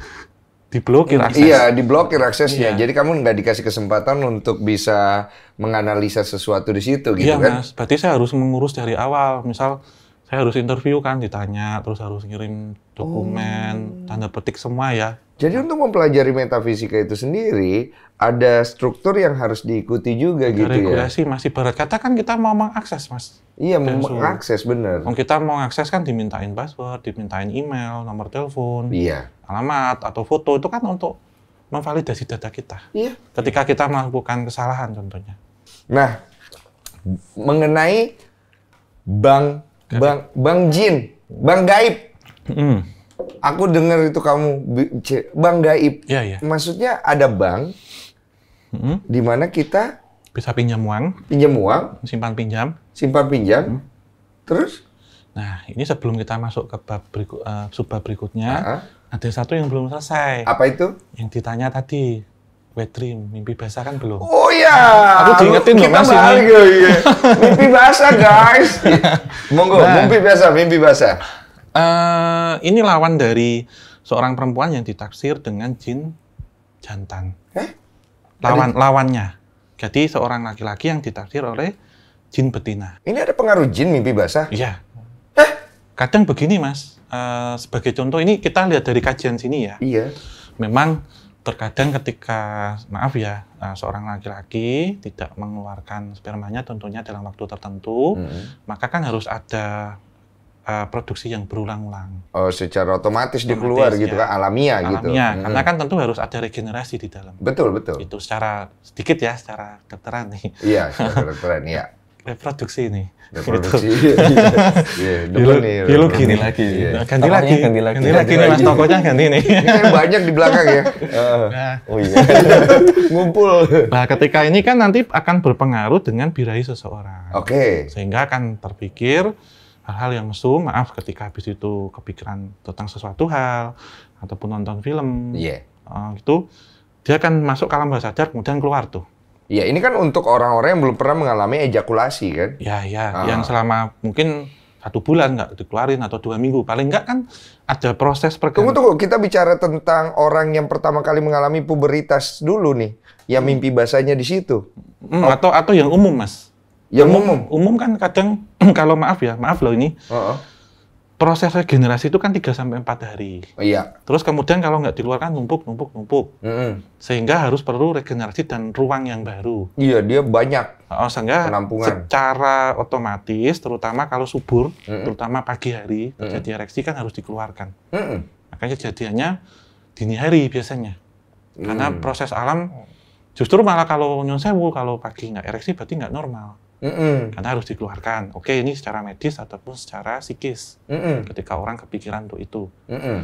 diblokir iya, akses. Iya, diblokir aksesnya. Iya. Jadi kamu nggak dikasih kesempatan untuk bisa menganalisa sesuatu di situ gitu iya, kan? Iya, Mas. Berarti saya harus mengurus dari awal. Misal saya harus interview kan ditanya terus harus ngirim dokumen oh. tanda petik semua ya jadi untuk mempelajari metafisika itu sendiri ada struktur yang harus diikuti juga ada gitu regulasi, ya regulasi masih berat kata kan kita mau mengakses mas iya mau mengakses benar kita mau mengakses kan dimintain password dimintain email nomor telepon iya alamat atau foto itu kan untuk memvalidasi data kita iya ketika kita melakukan kesalahan contohnya nah mengenai bank Bang Bang Jin, Bang Gaib. Mm. Aku dengar itu kamu Bang Gaib. Ya, ya. Maksudnya ada bank mm. di mana kita bisa pinjam uang, pinjam uang, simpan pinjam, simpan pinjam. Mm. Terus Nah, ini sebelum kita masuk ke bab berikut, uh, eh, subbab berikutnya, uh -huh. ada satu yang belum selesai. Apa itu? Yang ditanya tadi dream, mimpi basah kan belum? Oh iya. Aku diingetin loh Mas ini. iya. mimpi basah guys. Iya. Monggo, nah, mimpi basah, mimpi basah. Uh, ini lawan dari seorang perempuan yang ditafsir dengan jin jantan. Eh? Lawan Adi? lawannya. Jadi seorang laki-laki yang ditafsir oleh jin betina. Ini ada pengaruh jin mimpi basah? Iya. Eh? Kadang begini Mas, uh, sebagai contoh ini kita lihat dari kajian sini ya. Iya. Memang terkadang ketika maaf ya eh, seorang laki-laki tidak mengeluarkan spermanya tentunya dalam waktu tertentu hmm. maka kan harus ada uh, produksi yang berulang-ulang. Oh, secara otomatis, otomatis dikeluar gitu ya. gitu kan alamiah, alamiah gitu. Alamiah, hmm. karena kan tentu harus ada regenerasi di dalam. Betul, betul. Itu secara sedikit ya secara keteran nih. Iya, secara keteran ya reproduksi ini. Reproduksi. Gitu. Iya, iya. iya Dulu iya. ganti, lagi. Nah, ganti lagi. Ganti lagi. Ganti lagi nih Mas tokonya ganti nih. Ini kan banyak di belakang ya. Nah, oh iya. Ngumpul. Nah, ketika ini kan nanti akan berpengaruh dengan birahi seseorang. Oke. Okay. Sehingga akan terpikir hal-hal yang mesum, maaf ketika habis itu kepikiran tentang sesuatu hal ataupun nonton film. Iya. Yeah. Uh, itu dia akan masuk kalam bawah sadar kemudian keluar tuh. Ya ini kan untuk orang-orang yang belum pernah mengalami ejakulasi kan? Ya, ya, ah. yang selama mungkin satu bulan nggak dikeluarin atau dua minggu paling nggak kan ada proses pergantian. Tunggu tunggu kita bicara tentang orang yang pertama kali mengalami puberitas dulu nih, yang mimpi basahnya di situ. Hmm, oh. Atau atau yang umum mas? Yang umum umum, umum kan kadang kalau maaf ya maaf loh ini. Uh -uh proses regenerasi itu kan 3 sampai empat hari. Oh, iya. Terus kemudian kalau nggak dikeluarkan numpuk numpuk numpuk. Mm -hmm. Sehingga harus perlu regenerasi dan ruang yang baru. Iya, dia banyak. Oh, sehingga penampungan. secara otomatis terutama kalau subur, mm -hmm. terutama pagi hari terjadi mm -hmm. ereksi kan harus dikeluarkan. Mm -hmm. Makanya jadiannya dini hari biasanya. Karena mm. proses alam justru malah kalau nyonsewu kalau pagi nggak ereksi berarti nggak normal. Mm -mm. Karena harus dikeluarkan. Oke, ini secara medis ataupun secara psikis. Mm -mm. Ketika orang kepikiran untuk itu. Mm -mm.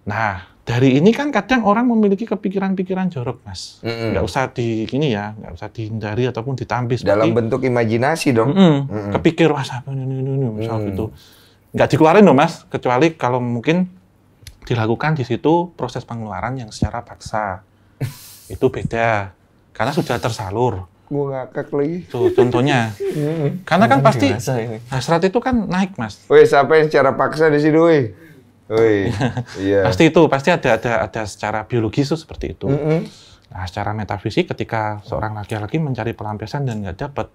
Nah, dari ini kan kadang orang memiliki kepikiran-pikiran jorok, Mas. Mm -mm. Nggak usah di ini ya, nggak usah dihindari ataupun ditampis. Dalam Berarti, bentuk imajinasi dong. Mm -mm. Mm -mm. Kepikir, wah, apa ini, ini, ini, mm -mm. itu. Nggak dikeluarin dong, Mas. Kecuali kalau mungkin dilakukan di situ proses pengeluaran yang secara paksa. itu beda. Karena sudah tersalur gue ngakak lagi. Tuh, contohnya. Karena kan pasti hasrat itu kan naik, Mas. Woi, siapa yang secara paksa di sini, woi? iya. Pasti itu, pasti ada ada ada secara biologis itu seperti itu. Nah, secara metafisik ketika seorang laki-laki mencari pelampiasan dan nggak dapat,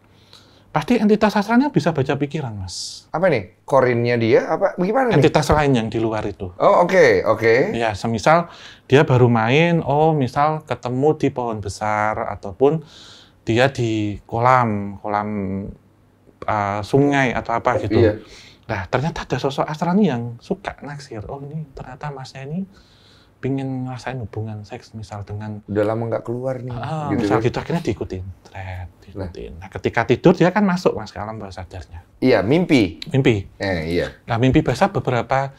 pasti entitas sastranya bisa baca pikiran, Mas. Apa nih? Korinnya dia apa gimana nih? Entitas lain yang di luar itu. Oh, oke, okay, oke. Okay. Ya, semisal dia baru main, oh misal ketemu di pohon besar ataupun dia di kolam kolam uh, sungai atau apa gitu. Iya. Nah ternyata ada sosok Astrani yang suka naksir. Oh ini ternyata masnya ini pingin ngerasain hubungan seks misal dengan udah lama nggak keluar nih uh, gitu, misal kan? gitu akhirnya diikutin thread diikutin nah. nah ketika tidur dia kan masuk mas ke alam bawah sadarnya iya mimpi mimpi eh, iya nah mimpi basah beberapa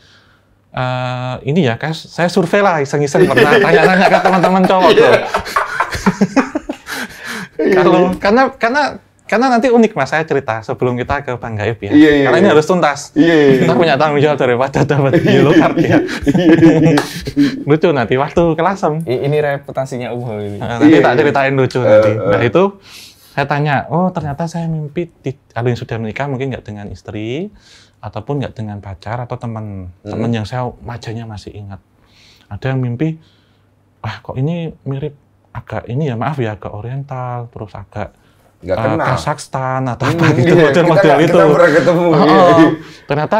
uh, ini ya kan saya survei lah iseng-iseng pernah tanya-tanya ke teman-teman cowok iya. tuh kalau karena karena karena nanti unik mas saya cerita sebelum kita ke Bang Gaib ya. Iya, iya, karena ini iya. harus tuntas. Iya, iya, iya. Kita punya tanggung jawab daripada dapat iya, yellow card ya. lucu nanti waktu kelasem. Ini reputasinya umum ini. Nah, nanti tak ceritain lucu eh, nanti. Eh. Nah itu saya tanya, oh ternyata saya mimpi di, ada yang sudah menikah mungkin nggak dengan istri ataupun nggak dengan pacar atau teman hmm. teman yang saya wajahnya masih ingat. Ada yang mimpi, wah kok ini mirip agak ini ya maaf ya agak oriental terus agak eh, kenal. Uh, Kazakhstan atau hmm, apa gitu gitu model-model gak, itu. Kita ketemu. Oh, oh, ternyata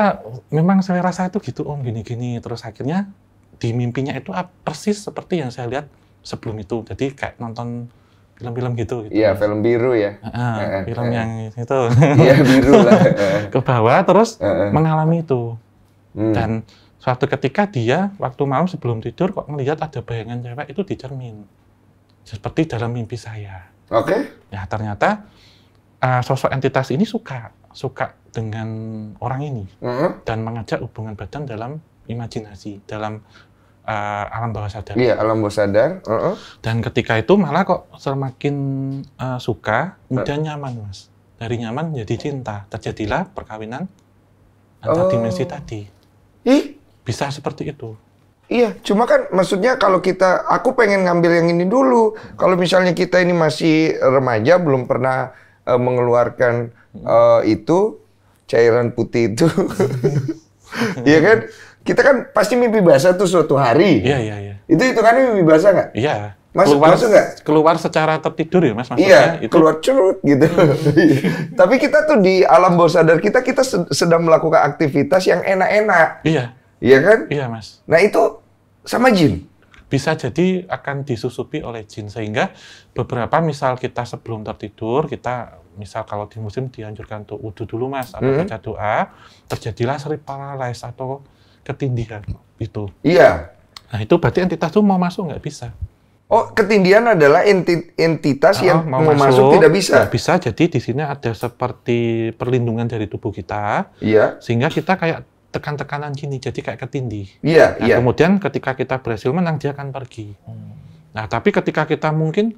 memang saya rasa itu gitu om gini-gini terus akhirnya di mimpinya itu persis seperti yang saya lihat sebelum itu. Jadi kayak nonton film-film gitu. gitu. Iya gitu. Ya, film biru ya. Uh, uh, film uh, yang uh. itu. Iya biru lah. Ke bawah terus uh, uh. mengalami itu hmm. dan suatu ketika dia waktu malam sebelum tidur kok melihat ada bayangan cewek itu di cermin seperti dalam mimpi saya. Oke. Okay. Ya ternyata uh, sosok entitas ini suka suka dengan orang ini mm -hmm. dan mengajak hubungan badan dalam imajinasi dalam uh, alam bawah sadar. Iya, alam bawah sadar. Uh -uh. Dan ketika itu malah kok semakin uh, suka, mudah nyaman, Mas. Dari nyaman jadi cinta. Terjadilah perkawinan antar oh. dimensi tadi. Ih, bisa seperti itu. Iya, cuma kan maksudnya kalau kita, aku pengen ngambil yang ini dulu. Kalau misalnya kita ini masih remaja, belum pernah uh, mengeluarkan uh, itu cairan putih itu, iya kan? Kita kan pasti mimpi basah tuh suatu hari. Iya iya iya. Itu itu kan mimpi basah nggak? Iya. Masuk keluar, masuk nggak? Keluar secara tertidur ya mas maksudnya? Iya, itu... keluar cerut gitu. Hmm. Tapi kita tuh di alam bawah sadar kita kita sedang melakukan aktivitas yang enak-enak. Iya Iya kan? Iya, Mas. Nah, itu sama jin. Bisa jadi akan disusupi oleh jin sehingga beberapa misal kita sebelum tertidur kita misal kalau di musim dianjurkan untuk wudhu dulu mas atau hmm. baca doa terjadilah seri paralysis atau ketindihan itu. Iya. Nah itu berarti entitas itu mau masuk nggak bisa. Oh, ketindihan adalah enti, entitas oh, yang ah, ah, mau, masuk, masuk tidak bisa. Tidak bisa. Jadi di sini ada seperti perlindungan dari tubuh kita. Iya. Sehingga kita kayak tekan-tekanan gini, jadi kayak ketindih. Iya, yeah, nah, yeah. Kemudian ketika kita berhasil menang, dia akan pergi. Hmm. Nah, tapi ketika kita mungkin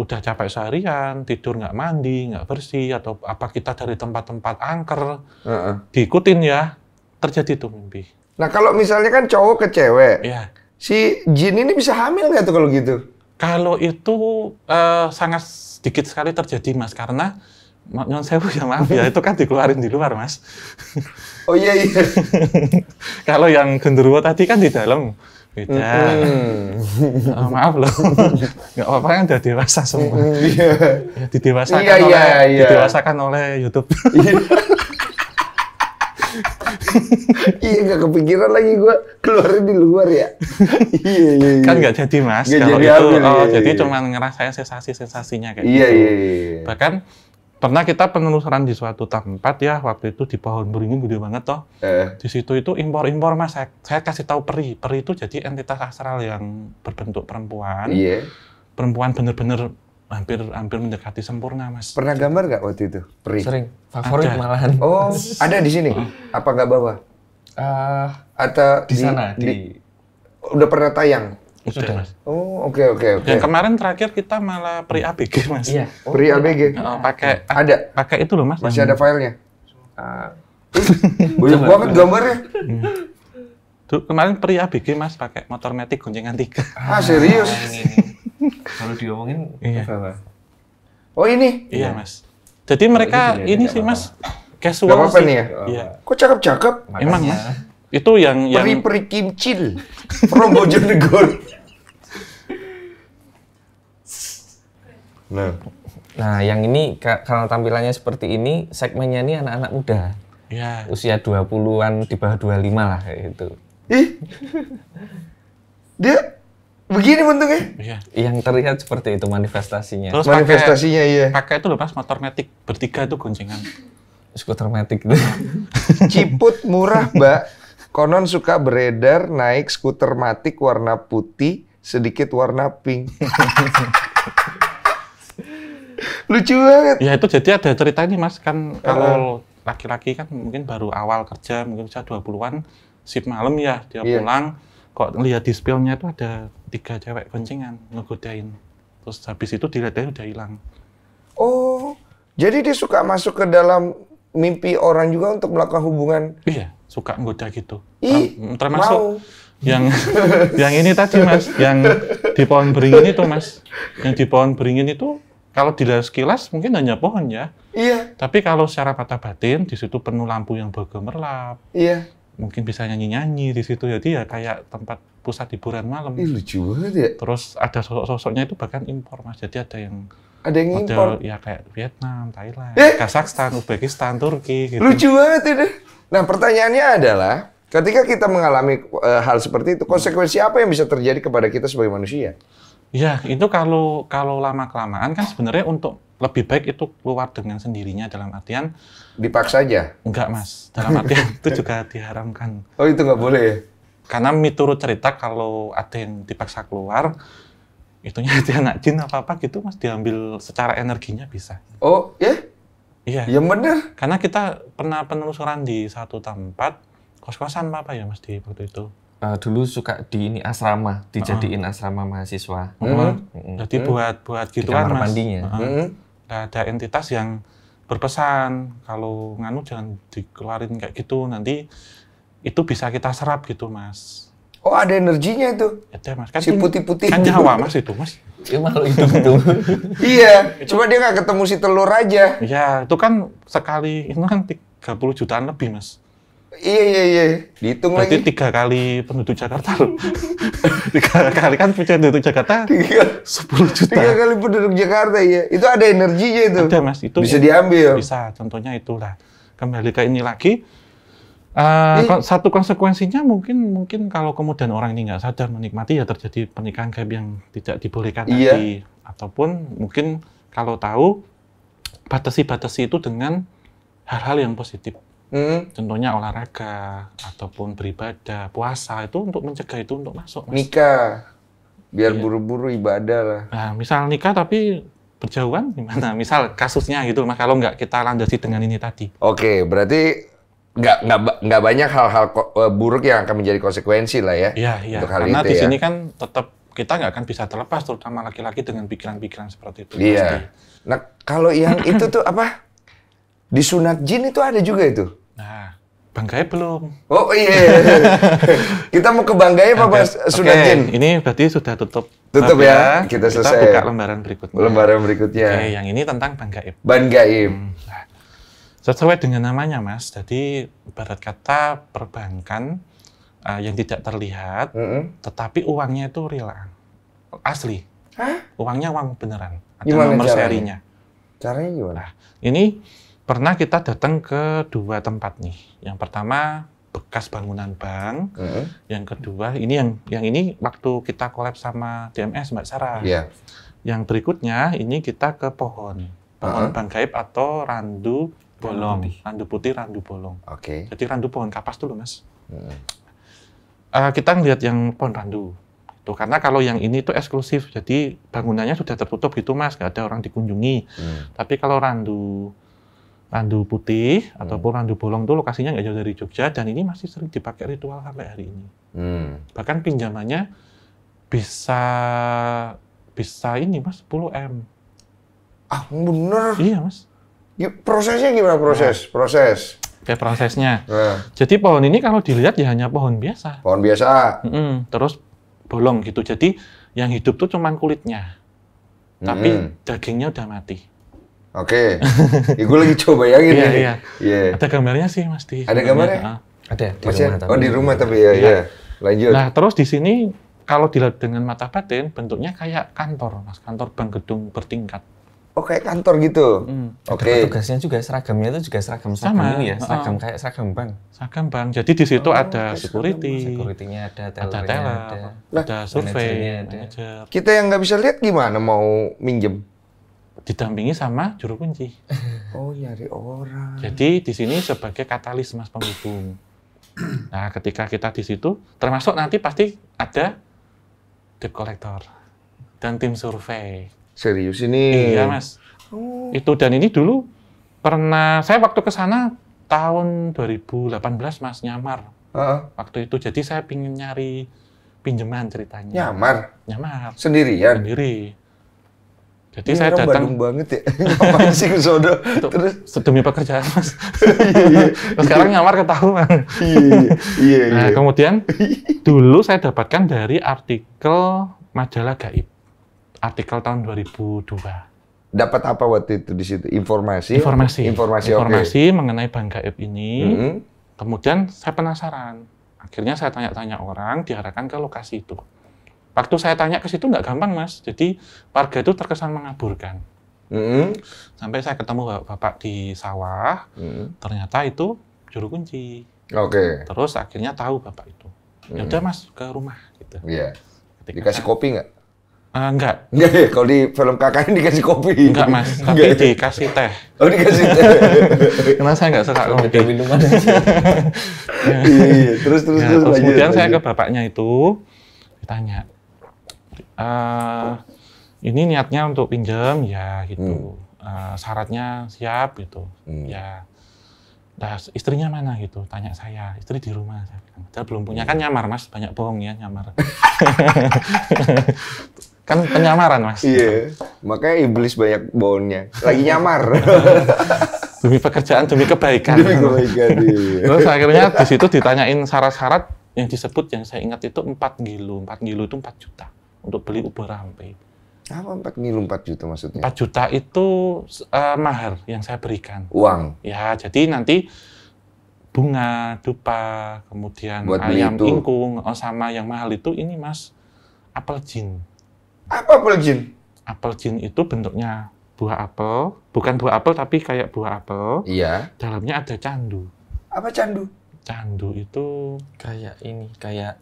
udah capek seharian, tidur nggak mandi, nggak bersih, atau apa kita dari tempat-tempat angker, uh -uh. diikutin ya, terjadi tuh mimpi. Nah, kalau misalnya kan cowok ke cewek, yeah. si jin ini bisa hamil nggak tuh kalau gitu? Kalau itu uh, sangat sedikit sekali terjadi, Mas, karena nyon sewu ya maaf ya itu kan dikeluarin di luar mas oh iya iya kalau yang genderuwo tadi kan di dalam beda mm. oh, maaf loh nggak apa-apa kan udah dewasa semua mm, iya. ya, didewasakan iya, iya, oleh iya. didewasakan oleh YouTube iya, iya nggak kepikiran lagi gue keluarin di luar ya iya iya, iya. kan nggak jadi mas gak kalau jadi itu ambil, oh, iya, iya. jadi cuma ngerasain sensasi sensasinya kayak iya, gitu. iya, iya. iya. bahkan pernah kita penelusuran di suatu tempat ya waktu itu di pohon beringin gede banget toh eh. di situ itu impor-impor mas saya, saya kasih tahu peri peri itu jadi entitas astral yang berbentuk perempuan iya. Yeah. perempuan bener-bener hampir hampir mendekati sempurna mas. Pernah gambar nggak waktu itu? Peri. Sering. Favorit ada. malahan. Oh, ada di sini. Apa nggak bawa? Uh, Atau di, di sana di, di, udah pernah tayang? Sudah, Mas. Oh, oke okay, oke okay, oke. Okay. Yang kemarin terakhir kita malah pre ABG, Mas. Iya. Oh, pre ABG. Iya. Nah, oh, pakai ah, ada. Pakai itu loh, Mas. Masih ada filenya. Uh, banyak banget gambarnya. Iya. Tuh, kemarin pre ABG, Mas, pakai motor Matic goncengan tiga. Ah, serius? Iya, Kalau diomongin iya. apa? Oh, ini. Iya, Mas. Jadi mereka oh, ini, ini sih, Mas. Casual sih. Apa nih ya? Iya. Kok cakep-cakep? Emang, ya? Mas. Itu yang peri peri kimcil from Bojonegoro. nah. Nah, yang ini kalau tampilannya seperti ini, segmennya ini anak-anak muda. Ya. Usia 20-an di bawah 25 lah kayak gitu. Ih. Dia begini bentuknya? Iya. Yang terlihat seperti itu manifestasinya. Terus manifestasinya pakai, iya. Pakai itu loh pas motor metik bertiga itu goncengan. Skuter metik itu. Ciput murah, Mbak. Konon suka beredar naik skuter matik warna putih, sedikit warna pink. Lucu banget. Ya itu jadi ada cerita ini mas kan kalau laki-laki kan mungkin baru awal kerja mungkin bisa 20-an shift malam ya dia yeah. pulang kok lihat di spionnya itu ada tiga cewek kencingan ngegodain. Terus habis itu dilihatnya udah hilang. Oh, jadi dia suka masuk ke dalam mimpi orang juga untuk melakukan hubungan. Iya suka ngoda gitu. termasuk wow. yang yang ini tadi mas, yang di pohon beringin itu mas, yang di pohon beringin itu kalau dilihat sekilas mungkin hanya pohon ya. Iya. Tapi kalau secara mata batin di situ penuh lampu yang bergemerlap. Iya. Mungkin bisa nyanyi-nyanyi di situ jadi ya kayak tempat pusat hiburan malam. Ih, lucu banget ya. Terus ada sosok-sosoknya itu bahkan impor mas, jadi ada yang ada yang impor. ya kayak Vietnam, Thailand, eh? Kazakhstan, Uzbekistan, Turki. Gitu. Lucu banget itu. Nah, pertanyaannya adalah ketika kita mengalami e, hal seperti itu, konsekuensi apa yang bisa terjadi kepada kita sebagai manusia? Ya, itu kalau kalau lama kelamaan kan sebenarnya untuk lebih baik itu keluar dengan sendirinya dalam artian dipaksa aja. Enggak, Mas. Dalam artian itu juga diharamkan. Oh, itu nggak boleh ya? Karena miturut cerita kalau ada yang dipaksa keluar itunya dia anak jin apa apa gitu Mas diambil secara energinya bisa. Oh, ya? Yeah? Iya. yang bener. Karena kita pernah penelusuran di satu tempat kos-kosan apa ya Mas di waktu itu. Uh, dulu suka di ini asrama, dijadiin uh ah. -huh. asrama mahasiswa. Uh oh, -huh. Hmm. Uh -huh. Jadi uh buat buat gituan Mas. Uh -huh. Uh -huh. Ada entitas yang berpesan kalau nganu jangan dikeluarin kayak gitu nanti itu bisa kita serap gitu Mas. Oh ada energinya itu. Itu ya, mas. Kan si putih-putih. Kan nyawa mas itu mas. Ya malu itu itu. iya. Cuma dia nggak ketemu si telur aja. Iya. Itu kan sekali itu kan 30 jutaan lebih mas. Iya iya iya. Dihitung Berarti lagi. tiga kali penduduk Jakarta loh. tiga kali kan penduduk Jakarta. Tiga. Sepuluh juta. Tiga kali penduduk Jakarta iya. Itu ada energinya itu. Ada mas. Itu bisa diambil. Bisa. Contohnya itulah. Kembali ke ini lagi Uh, eh, satu konsekuensinya mungkin mungkin kalau kemudian orang ini nggak sadar menikmati ya terjadi pernikahan kayak yang tidak dibolehkan iya. lagi ataupun mungkin kalau tahu batasi-batasi itu dengan hal-hal yang positif. Mm. Contohnya olahraga ataupun beribadah, puasa itu untuk mencegah itu untuk masuk. Mas. Nikah biar iya. buru-buru iya. ibadah lah. Nah, misal nikah tapi berjauhan gimana? Misal kasusnya gitu, mas kalau nggak kita landasi dengan ini tadi. Oke, berarti nggak nggak nggak banyak hal-hal eh, buruk yang akan menjadi konsekuensi lah ya. Iya iya. Karena itu, di ya. sini ya. kan tetap kita nggak akan bisa terlepas terutama laki-laki dengan pikiran-pikiran seperti itu. Iya. Nah kalau yang itu tuh apa? di sunat jin itu ada juga itu. Nah. Banggai belum. Oh iya. iya, iya. kita mau ke Banggai apa Pak Sunat okay. Jin? Ini berarti sudah tutup. Tutup ya. ya. Kita selesai. Kita buka lembaran berikutnya. Lembaran berikutnya. Oke, yang ini tentang Banggai. Banggai. Hmm. Sesuai dengan namanya, Mas. Jadi barat kata perbankan uh, yang tidak terlihat, mm -hmm. tetapi uangnya itu real, asli. Hah? Uangnya uang beneran. Ada gimana nomor caranya? serinya. Caranya gimana? Nah, ini pernah kita datang ke dua tempat nih. Yang pertama bekas bangunan bank. Mm -hmm. Yang kedua ini yang yang ini waktu kita kolab sama DMS Mbak Sarah. Yeah. Yang berikutnya ini kita ke pohon, pohon uh -huh. bank gaib atau randu bolong. Putih. Randu putih, randu bolong. Oke. Okay. Jadi randu pohon kapas tuh loh mas. Hmm. Uh, kita ngelihat yang pohon randu. Tuh, karena kalau yang ini itu eksklusif, jadi bangunannya sudah tertutup gitu mas, nggak ada orang dikunjungi. Hmm. Tapi kalau randu randu putih hmm. ataupun randu bolong tuh lokasinya nggak jauh dari Jogja dan ini masih sering dipakai ritual sampai hari ini. Hmm. Bahkan pinjamannya bisa bisa ini mas 10 m. Ah bener? Iya mas prosesnya gimana proses? Nah. Proses. Oke, prosesnya. Nah. Jadi pohon ini kalau dilihat ya hanya pohon biasa. Pohon biasa. Mm -mm, terus bolong gitu. Jadi yang hidup tuh cuma kulitnya. Tapi mm -hmm. dagingnya udah mati. Oke. Okay. ya, gue lagi coba bayangin iya, iya, iya. Ada gambarnya sih, Mas Di. Ada gambarnya? Ada di Masih, rumah. Oh, di rumah tapi ya, ya. ya. Lanjut. Nah, terus di sini kalau dilihat dengan mata batin bentuknya kayak kantor, Mas. Kantor bank gedung bertingkat. Oh kayak kantor gitu. Hmm. Oke. Okay. Tugasnya juga seragamnya itu juga seragam seragam Sama. ini ya, ah. seragam uh, kayak seragam bank. Seragam bank. Jadi di situ oh, ada security, securitynya ada, ada teller, ada, nah, ada survei, ada. Kita yang nggak bisa lihat gimana mau minjem? Didampingi sama juru kunci. oh nyari orang. Jadi di sini sebagai katalis mas penghubung. Nah ketika kita di situ, termasuk nanti pasti ada debt collector dan tim survei. Serius ini? Iya mas. Oh. Itu dan ini dulu pernah saya waktu ke sana tahun 2018 mas nyamar. Uh-uh. Waktu itu jadi saya pingin nyari pinjaman ceritanya. Nyamar. Nyamar. sendiri ya. Sendiri. Jadi ini saya datang Bandung banget ya. Ngapain sih ke sono? Terus demi pekerjaan, Mas. iya, iya. sekarang nyamar ketahuan. iya, iya, iya. Nah, iya. kemudian dulu saya dapatkan dari artikel majalah gaib artikel tahun 2002. Dapat apa waktu itu di situ? Informasi. Informasi. Informasi. Informasi okay. mengenai bank gaib ini. Mm -hmm. Kemudian saya penasaran. Akhirnya saya tanya-tanya orang, diarahkan ke lokasi itu. Waktu saya tanya ke situ nggak gampang mas, jadi warga itu terkesan mengaburkan. Mm -hmm. Sampai saya ketemu bapak, di sawah, mm -hmm. ternyata itu juru kunci. Oke. Okay. Terus akhirnya tahu bapak itu. Ya mm-hmm. udah mas ke rumah gitu. Iya. Yeah. Ketika Dikasih kopi nggak? Uh, enggak. Enggak ya, kalau di film kakaknya dikasih kopi. Enggak mas, tapi enggak. Ya? dikasih teh. Oh dikasih teh. Karena saya enggak suka kopi. minuman iya, iya. terus terus, ya, terus, terus Kemudian lanjut. saya ke bapaknya itu, ditanya, uh, ini niatnya untuk pinjam ya gitu. Hmm. Uh, syaratnya siap gitu. Hmm. Ya. Nah, istrinya mana gitu? Tanya saya. Istri di rumah. Saya belum punya kan hmm. nyamar mas, banyak bohong ya nyamar. Kan penyamaran, Mas. Iya. Makanya iblis banyak baunya. Lagi nyamar. demi pekerjaan, demi kebaikan. Demi kebaikan, iya. Terus akhirnya di situ ditanyain syarat-syarat yang disebut yang saya ingat itu empat gilu, empat gilu itu empat juta untuk beli ubur rampe. Apa empat gilu empat juta maksudnya? Empat juta itu uh, mahar yang saya berikan. Uang? Ya, jadi nanti bunga, dupa, kemudian Buat ayam ingkung, oh, sama yang mahal itu ini mas, apel jin. Apa apel jin? Apel jin itu bentuknya buah apel, bukan buah apel tapi kayak buah apel. Iya. Dalamnya ada candu. Apa candu? Candu itu kayak ini, kayak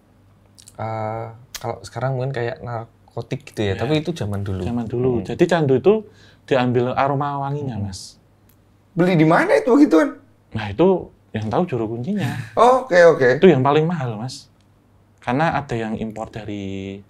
uh, kalau sekarang mungkin kayak narkotik gitu ya, ya. tapi itu zaman dulu. Zaman dulu. Hmm. Jadi candu itu diambil aroma wanginya, hmm. Mas. Beli di mana itu gitu kan? Nah, itu yang tahu juru kuncinya. Oke, oke. Okay, okay. Itu yang paling mahal, Mas. Karena ada yang impor dari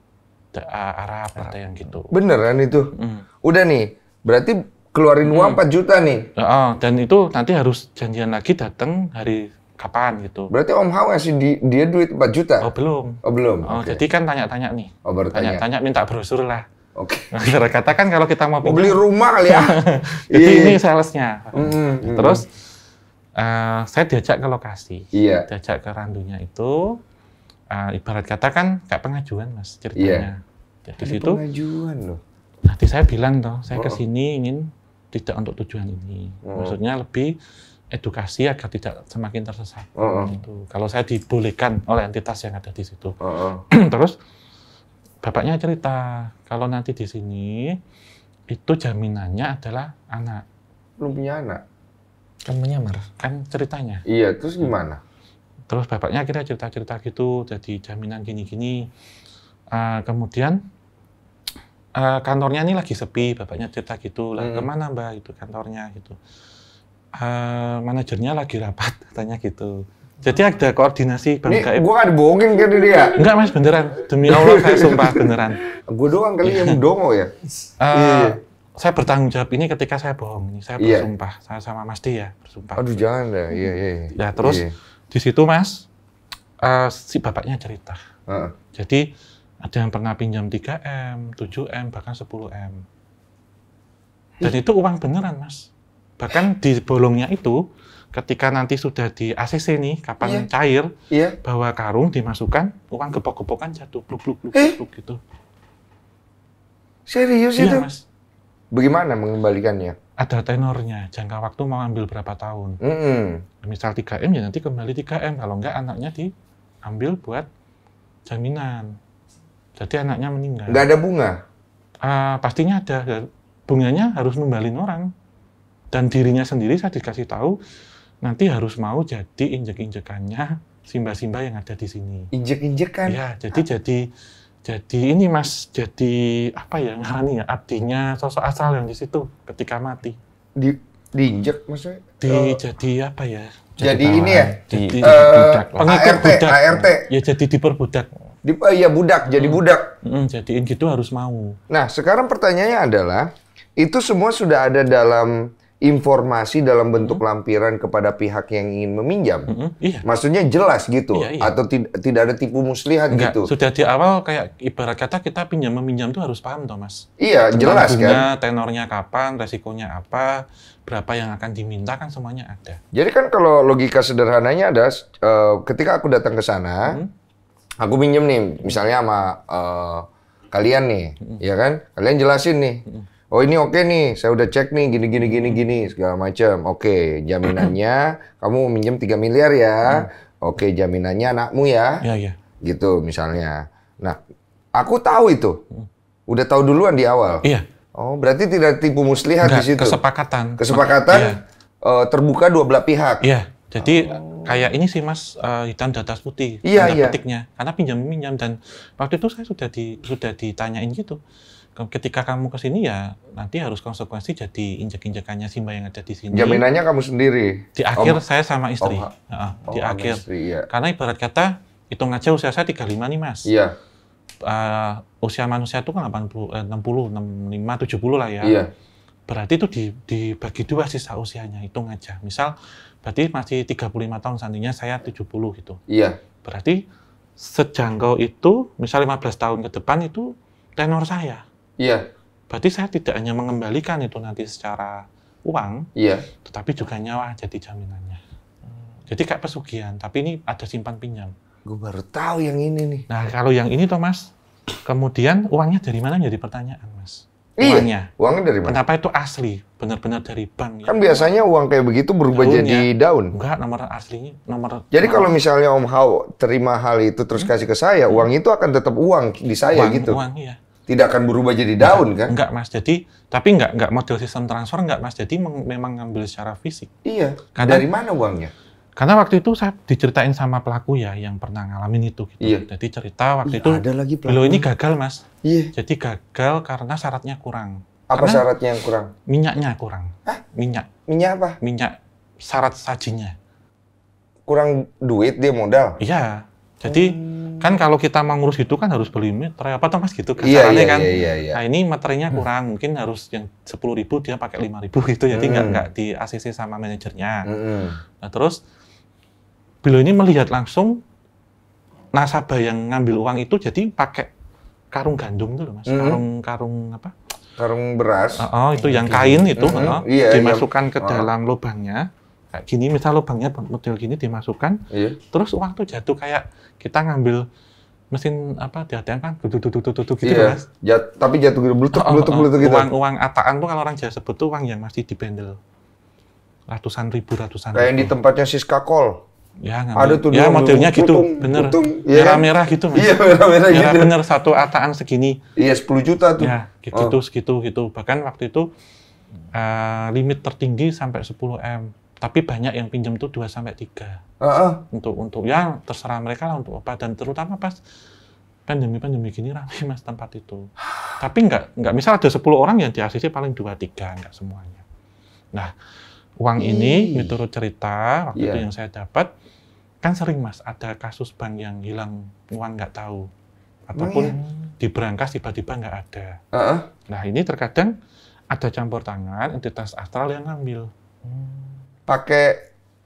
arah atau yang gitu. Beneran itu. Mm. Udah nih, berarti keluarin mm. uang 4 hmm. juta nih. Uh, dan itu nanti harus janjian lagi datang hari kapan gitu. Berarti Om Hao ngasih di, dia duit 4 juta? Oh belum. Oh belum. Oh, okay. Jadi kan tanya-tanya nih. Oh bertanya. tanya. tanya minta brosur lah. Oke. Okay. Nah, katakan kalau kita mau, beli rumah kali ya. Jadi yeah. Iya. ini salesnya. Mm -hmm. Terus uh, saya diajak ke lokasi. Iya. Diajak ke randunya itu uh, ibarat kan kayak pengajuan mas ceritanya. Yeah. Jadi Ada situ pengajuan loh. Nanti saya bilang toh, saya oh. kesini ingin tidak untuk tujuan ini. Oh. Maksudnya lebih edukasi agar tidak semakin tersesat. Oh. oh. Gitu. Kalau saya dibolehkan oleh entitas yang ada di situ. Oh. oh. Terus bapaknya cerita kalau nanti di sini itu jaminannya adalah anak. Belum punya anak. Kan menyamar, kan ceritanya. Iya, terus gimana? Terus bapaknya akhirnya cerita-cerita gitu, jadi jaminan gini-gini. Uh, kemudian uh, kantornya ini lagi sepi, bapaknya cerita gitu, lah hmm. kemana mbak itu kantornya gitu. Uh, manajernya lagi rapat, katanya gitu. Jadi ada koordinasi bang Ini gue kan bohongin kan dia. Ya? Enggak mas beneran demi Allah saya sumpah beneran. gue doang kali yang dongo ya. Uh, Saya bertanggung jawab ini ketika saya bohong ini saya iya. bersumpah yeah. saya sama Mas D ya bersumpah. Aduh jangan deh, iya iya. Ya terus yeah di situ mas uh, si bapaknya cerita. Uh. Jadi ada yang pernah pinjam 3M, 7M, bahkan 10M. Dan itu uang beneran, Mas. Bahkan di bolongnya itu, ketika nanti sudah di ACC nih, kapan yeah. cair, yeah. bawa karung, dimasukkan, uang gepok-gepokan jatuh, bluk, bluk, bluk, eh? bluk gitu. Serius iya, itu? Mas. Bagaimana mengembalikannya? ada tenornya, jangka waktu mau ambil berapa tahun. Mm -hmm. Misal 3M ya nanti kembali 3M, kalau enggak anaknya diambil buat jaminan. Jadi anaknya meninggal. Enggak ada bunga? Uh, pastinya ada, bunganya harus membalin orang. Dan dirinya sendiri saya dikasih tahu, nanti harus mau jadi injek-injekannya simba-simba yang ada di sini. Injek-injekan? Ya, jadi ah. jadi jadi ini mas jadi apa ya ngarani ya abdinya sosok asal yang di situ ketika mati di diinjek maksudnya di uh, jadi apa ya jadi, jadi ini ya jadi, uh, budak pengikut ART, budak ART. ya jadi diperbudak di, uh, ya budak jadi hmm. budak hmm, jadiin gitu harus mau nah sekarang pertanyaannya adalah itu semua sudah ada dalam informasi dalam bentuk hmm. lampiran kepada pihak yang ingin meminjam. Hmm. Iya. Maksudnya jelas gitu iya, iya. atau tid tidak ada tipu muslihat Enggak. gitu. Sudah di awal kayak ibarat kata kita pinjam meminjam itu harus paham toh Mas. Iya, Tentang jelas bunga, kan. tenornya kapan, resikonya apa, berapa yang akan diminta kan semuanya ada. Jadi kan kalau logika sederhananya ada uh, ketika aku datang ke sana, hmm. aku minjem nih misalnya sama uh, kalian nih, hmm. ya kan? Kalian jelasin nih. Hmm oh ini oke okay nih, saya udah cek nih gini gini gini gini segala macam. Oke, okay, jaminannya kamu minjem 3 miliar ya. Hmm. Oke, okay, jaminannya anakmu ya. Iya, iya. Gitu misalnya. Nah, aku tahu itu. Hmm. Udah tahu duluan di awal. Iya. Oh, berarti tidak tipu muslihat Enggak, di situ. kesepakatan. Kesepakatan iya. uh, terbuka dua belah pihak. Iya. Jadi oh. kayak ini sih Mas uh, hitam di atas putih. Iya, iya. Petiknya. Karena pinjam-pinjam dan waktu itu saya sudah di sudah ditanyain gitu ketika kamu ke sini ya nanti harus konsekuensi jadi injek-injekannya Simba yang ada di sini. Jaminannya kamu sendiri. Di akhir om, saya sama istri. Om, om di om akhir. Istri, ya. Karena ibarat kata hitung aja usia saya tiga lima nih, Mas. Iya. Uh, usia manusia itu kan 80 eh, 60, tujuh puluh lah ya. Iya. Berarti itu dibagi dua sisa usianya, hitung aja. Misal berarti masih 35 tahun sandinya saya 70 gitu. Iya. Berarti sejangkau itu misal 15 tahun ke depan itu tenor saya Iya. Berarti saya tidak hanya mengembalikan itu nanti secara uang, iya. tetapi juga nyawa jadi jaminannya. Hmm. Jadi kayak pesugihan, tapi ini ada simpan pinjam. Gue baru tahu yang ini nih. Nah kalau yang ini toh mas, kemudian uangnya dari mana jadi pertanyaan mas? Iya, uangnya. Iya, uangnya dari mana? Kenapa itu asli, benar-benar dari bank? Ya? Kan ya? biasanya uang kayak begitu berubah Daunnya. jadi daun. Enggak, nomor aslinya nomor. Jadi nomor. kalau misalnya Om Hao terima hal itu terus hmm? kasih ke saya, hmm. uang itu akan tetap uang di saya uang, gitu. Uang, iya tidak akan berubah jadi daun enggak, kan? Enggak mas, jadi tapi enggak enggak model sistem transfer enggak mas, jadi memang ngambil secara fisik. Iya. Karena, Dari mana uangnya? Karena waktu itu saya diceritain sama pelaku ya yang pernah ngalamin itu. Gitu. Iya. Jadi cerita waktu iya, itu ada lagi pelaku. Belum ini gagal mas. Iya. Jadi gagal karena syaratnya kurang. Apa karena syaratnya yang kurang? Minyaknya kurang. Hah? Minyak. Minyak apa? Minyak syarat sajinya. Kurang duit dia modal. Iya. Jadi hmm Kan kalau kita mau ngurus itu kan harus beli materai apa tuh Mas gitu iya, iya, kan. Iya, iya, iya. Nah, ini materinya hmm. kurang, hmm. mungkin harus yang sepuluh ribu dia pakai lima ribu gitu jadi nggak hmm. nggak di ACC sama manajernya. Hmm. Nah, terus beliau ini melihat langsung nasabah yang ngambil uang itu jadi pakai karung gandum tuh loh mas, -hmm. karung karung apa? Karung beras. Oh, oh itu hmm. yang kain itu, -hmm. oh, iya, dimasukkan iya. ke dalam oh. lubangnya kayak gini misal lubangnya model gini dimasukkan iya. terus uang tuh jatuh kayak kita ngambil mesin apa diadakan kan tutu tutu tutu gitu iya. mas ya, tapi jatuh gitu blutuk blutuk blutuk gitu uang uang ataan tuh kalau orang jawa sebut tuh uang yang masih dipendel ratusan ribu ratusan kayak ribu. yang di tempatnya Siska Kol ya ngambil. ada tuh ya modelnya gitu putung, bener putung, ya. Kan? merah merah gitu mas iya merah merah, merah gitu bener satu ataan segini iya sepuluh juta tuh ya gitu oh. segitu gitu bahkan waktu itu uh, limit tertinggi sampai 10 m tapi banyak yang pinjam tuh 2 sampai tiga uh -uh. untuk untuk ya terserah mereka lah untuk apa dan terutama pas pandemi pandemi gini ramai mas tempat itu tapi nggak nggak misal ada 10 orang yang di ACC paling dua tiga nggak semuanya nah uang ini menurut cerita waktu yeah. itu iya. yang saya dapat kan sering mas ada kasus bank yang hilang uang nggak tahu ataupun oh, iya. diberangkas tiba-tiba nggak ada uh -uh. nah ini terkadang ada campur tangan entitas astral yang ngambil hmm pakai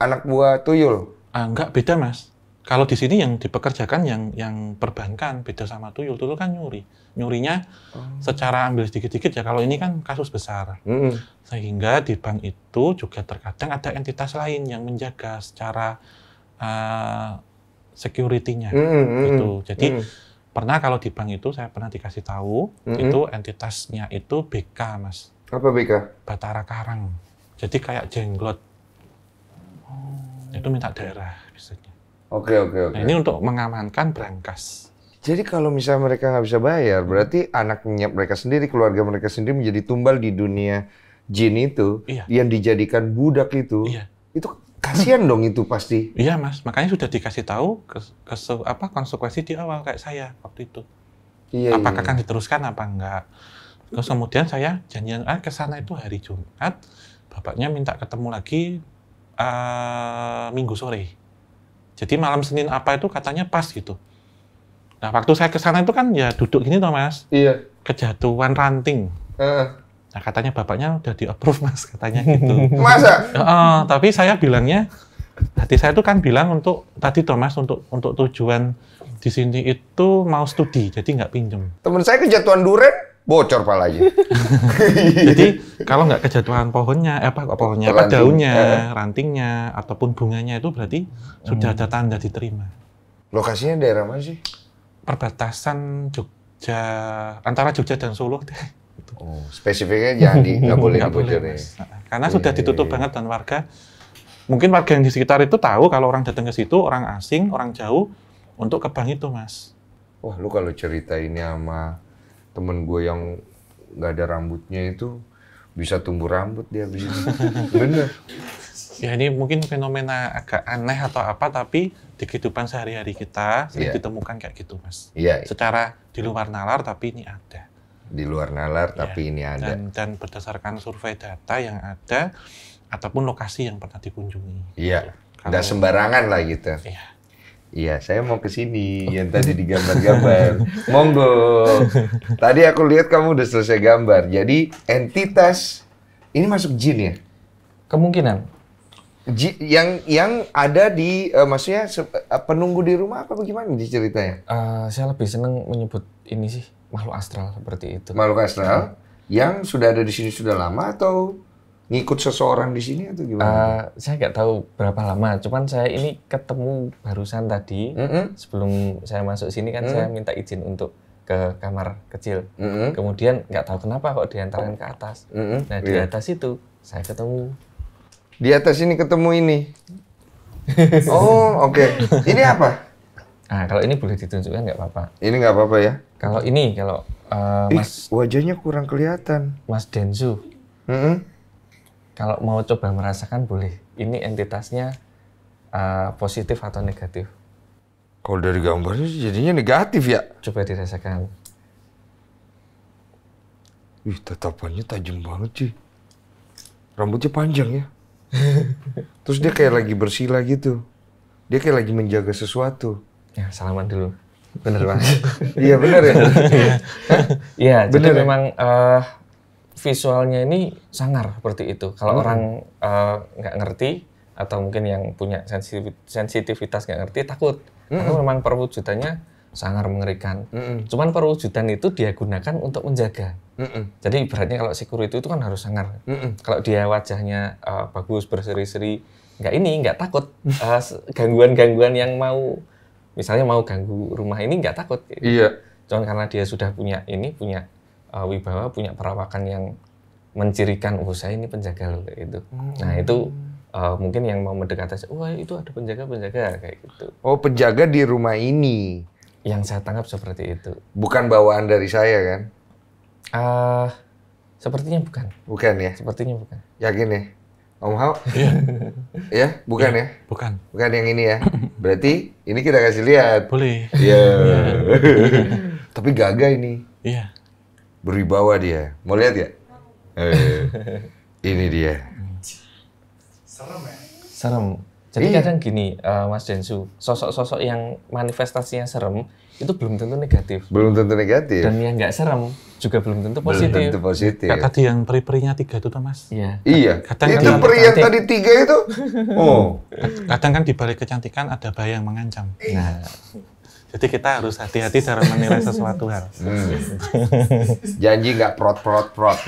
anak buah tuyul? Ah, enggak, beda mas. Kalau di sini yang dipekerjakan yang yang perbankan beda sama tuyul. Tuyul kan nyuri. Nyurinya hmm. secara ambil sedikit-sedikit ya. Kalau ini kan kasus besar. -hmm. Sehingga di bank itu juga terkadang ada entitas lain yang menjaga secara uh, security-nya -hmm. gitu. Jadi -hmm pernah kalau di bank itu saya pernah dikasih tahu hmm itu entitasnya itu BK mas apa BK Batara Karang jadi kayak jenglot Hmm. Itu minta darah biasanya. Oke okay, oke okay, oke. Okay. Nah, ini untuk mengamankan perangkas. Jadi kalau misalnya mereka nggak bisa bayar, berarti anaknya mereka sendiri, keluarga mereka sendiri menjadi tumbal di dunia jin itu, iya. yang dijadikan budak itu. Iya. Itu kasihan dong itu pasti. Iya mas, makanya sudah dikasih tahu ke, ke, apa konsekuensi di awal kayak saya waktu itu. Iya, Apakah iya, iya. akan diteruskan apa enggak? Terus kemudian saya janjian ah, ke sana itu hari Jumat, bapaknya minta ketemu lagi uh, Minggu sore. Jadi malam Senin apa itu katanya pas gitu. Nah waktu saya ke sana itu kan ya duduk gini toh mas. Iya. Kejatuhan ranting. Uh. Nah katanya bapaknya udah di approve mas katanya gitu. Masa? Uh, tapi saya bilangnya hati saya itu kan bilang untuk tadi Thomas untuk untuk tujuan di sini itu mau studi jadi nggak pinjem. Temen saya kejatuhan duren bocor palanya. Jadi kalau nggak kejatuhan pohonnya, eh, apa pohonnya, apa daunnya, daunnya, eh, eh. rantingnya, ataupun bunganya itu berarti hmm. sudah ada tanda diterima. Lokasinya daerah mana sih? Perbatasan Jogja, antara Jogja dan Solo deh. Oh, spesifiknya jadi di, nggak boleh nggak Boleh, Karena iya, sudah iya, ditutup iya. banget dan warga, mungkin warga yang di sekitar itu tahu kalau orang datang ke situ, orang asing, orang jauh, untuk ke bank itu mas. Wah, lu kalau cerita ini sama temen gue yang nggak ada rambutnya itu bisa tumbuh rambut dia bisa bener ya ini mungkin fenomena agak aneh atau apa tapi di kehidupan sehari-hari kita sering yeah. ditemukan kayak gitu mas yeah. secara di luar nalar tapi ini ada di luar nalar yeah. tapi ini ada dan, dan berdasarkan survei data yang ada ataupun lokasi yang pernah dikunjungi iya yeah. nggak sembarangan lah gitu yeah. Iya, saya mau ke sini yang tadi digambar-gambar. Monggo. Tadi aku lihat kamu udah selesai gambar. Jadi entitas ini masuk jin ya? Kemungkinan. J yang yang ada di uh, maksudnya eh, penunggu di rumah apa bagaimana Di ceritanya? Uh, saya lebih seneng menyebut ini sih makhluk astral seperti itu. Makhluk astral yang sudah ada di sini sudah lama atau ngikut seseorang di sini atau gimana? Uh, saya nggak tahu berapa lama, cuman saya ini ketemu barusan tadi mm -hmm. sebelum saya masuk sini kan mm -hmm. saya minta izin untuk ke kamar kecil. Mm -hmm. Kemudian nggak tahu kenapa kok diantarin ke atas. Mm -hmm. Nah di yeah. atas itu saya ketemu. Di atas ini ketemu ini. oh oke. Okay. Ini apa? Nah kalau ini boleh ditunjukkan nggak apa-apa. Ini nggak apa-apa ya? Kalau ini kalau uh, Ih, Mas wajahnya kurang kelihatan. Mas Densu. Mm -hmm kalau mau coba merasakan boleh. Ini entitasnya uh, positif atau negatif. Kalau dari gambarnya jadinya negatif ya. Coba dirasakan. Wih, tatapannya tajam banget sih. Rambutnya panjang ya. Terus dia kayak lagi bersila gitu. Dia kayak lagi menjaga sesuatu. Ya, salaman dulu. Bener banget. iya bener ya. Iya, jadi ya? memang uh, visualnya ini sangar seperti itu. Kalau hmm. orang eh, nggak uh, ngerti atau mungkin yang punya sensitivitas nggak ngerti takut. Hmm. Karena memang perwujudannya sangar mengerikan. Hmm. Cuman perwujudan itu dia gunakan untuk menjaga. Hmm. Jadi ibaratnya kalau security itu kan harus sangar. Hmm. Kalau dia wajahnya uh, bagus berseri-seri, nggak ini nggak takut eh, gangguan-gangguan uh, yang mau misalnya mau ganggu rumah ini nggak takut. Iya. Cuman karena dia sudah punya ini punya uh, Wibawa punya perawakan yang mencirikan oh saya ini penjaga loh kayak gitu. Hmm. Nah itu uh, mungkin yang mau mendekati wah itu ada penjaga penjaga kayak gitu. Oh penjaga di rumah ini. Yang saya tangkap seperti itu. Bukan bawaan dari saya kan? Uh, sepertinya bukan. Bukan ya? Sepertinya bukan. Yakin ya? Om Hao? Iya. ya, bukan ya, ya? Bukan. Bukan yang ini ya. Berarti ini kita kasih lihat. Boleh. Iya. Yeah. Tapi gagah ini. Iya. Berwibawa dia. Mau lihat ya? Eh, ini dia. Serem ya? Serem. Jadi iya. kadang gini, uh, Mas Densu, sosok-sosok yang manifestasinya serem itu belum tentu negatif. Belum tentu negatif. Dan yang nggak serem juga belum tentu positif. Belum tentu positif. kata tadi yang peri-perinya tiga itu, tuh, Mas. Iya. Iya. Kadang itu kan peri yang tadi tiga itu. Oh. Kadang kan di balik kecantikan ada bayang mengancam. Nah. Jadi kita harus hati-hati cara menilai sesuatu hal. Hmm. Janji nggak prot prot prot.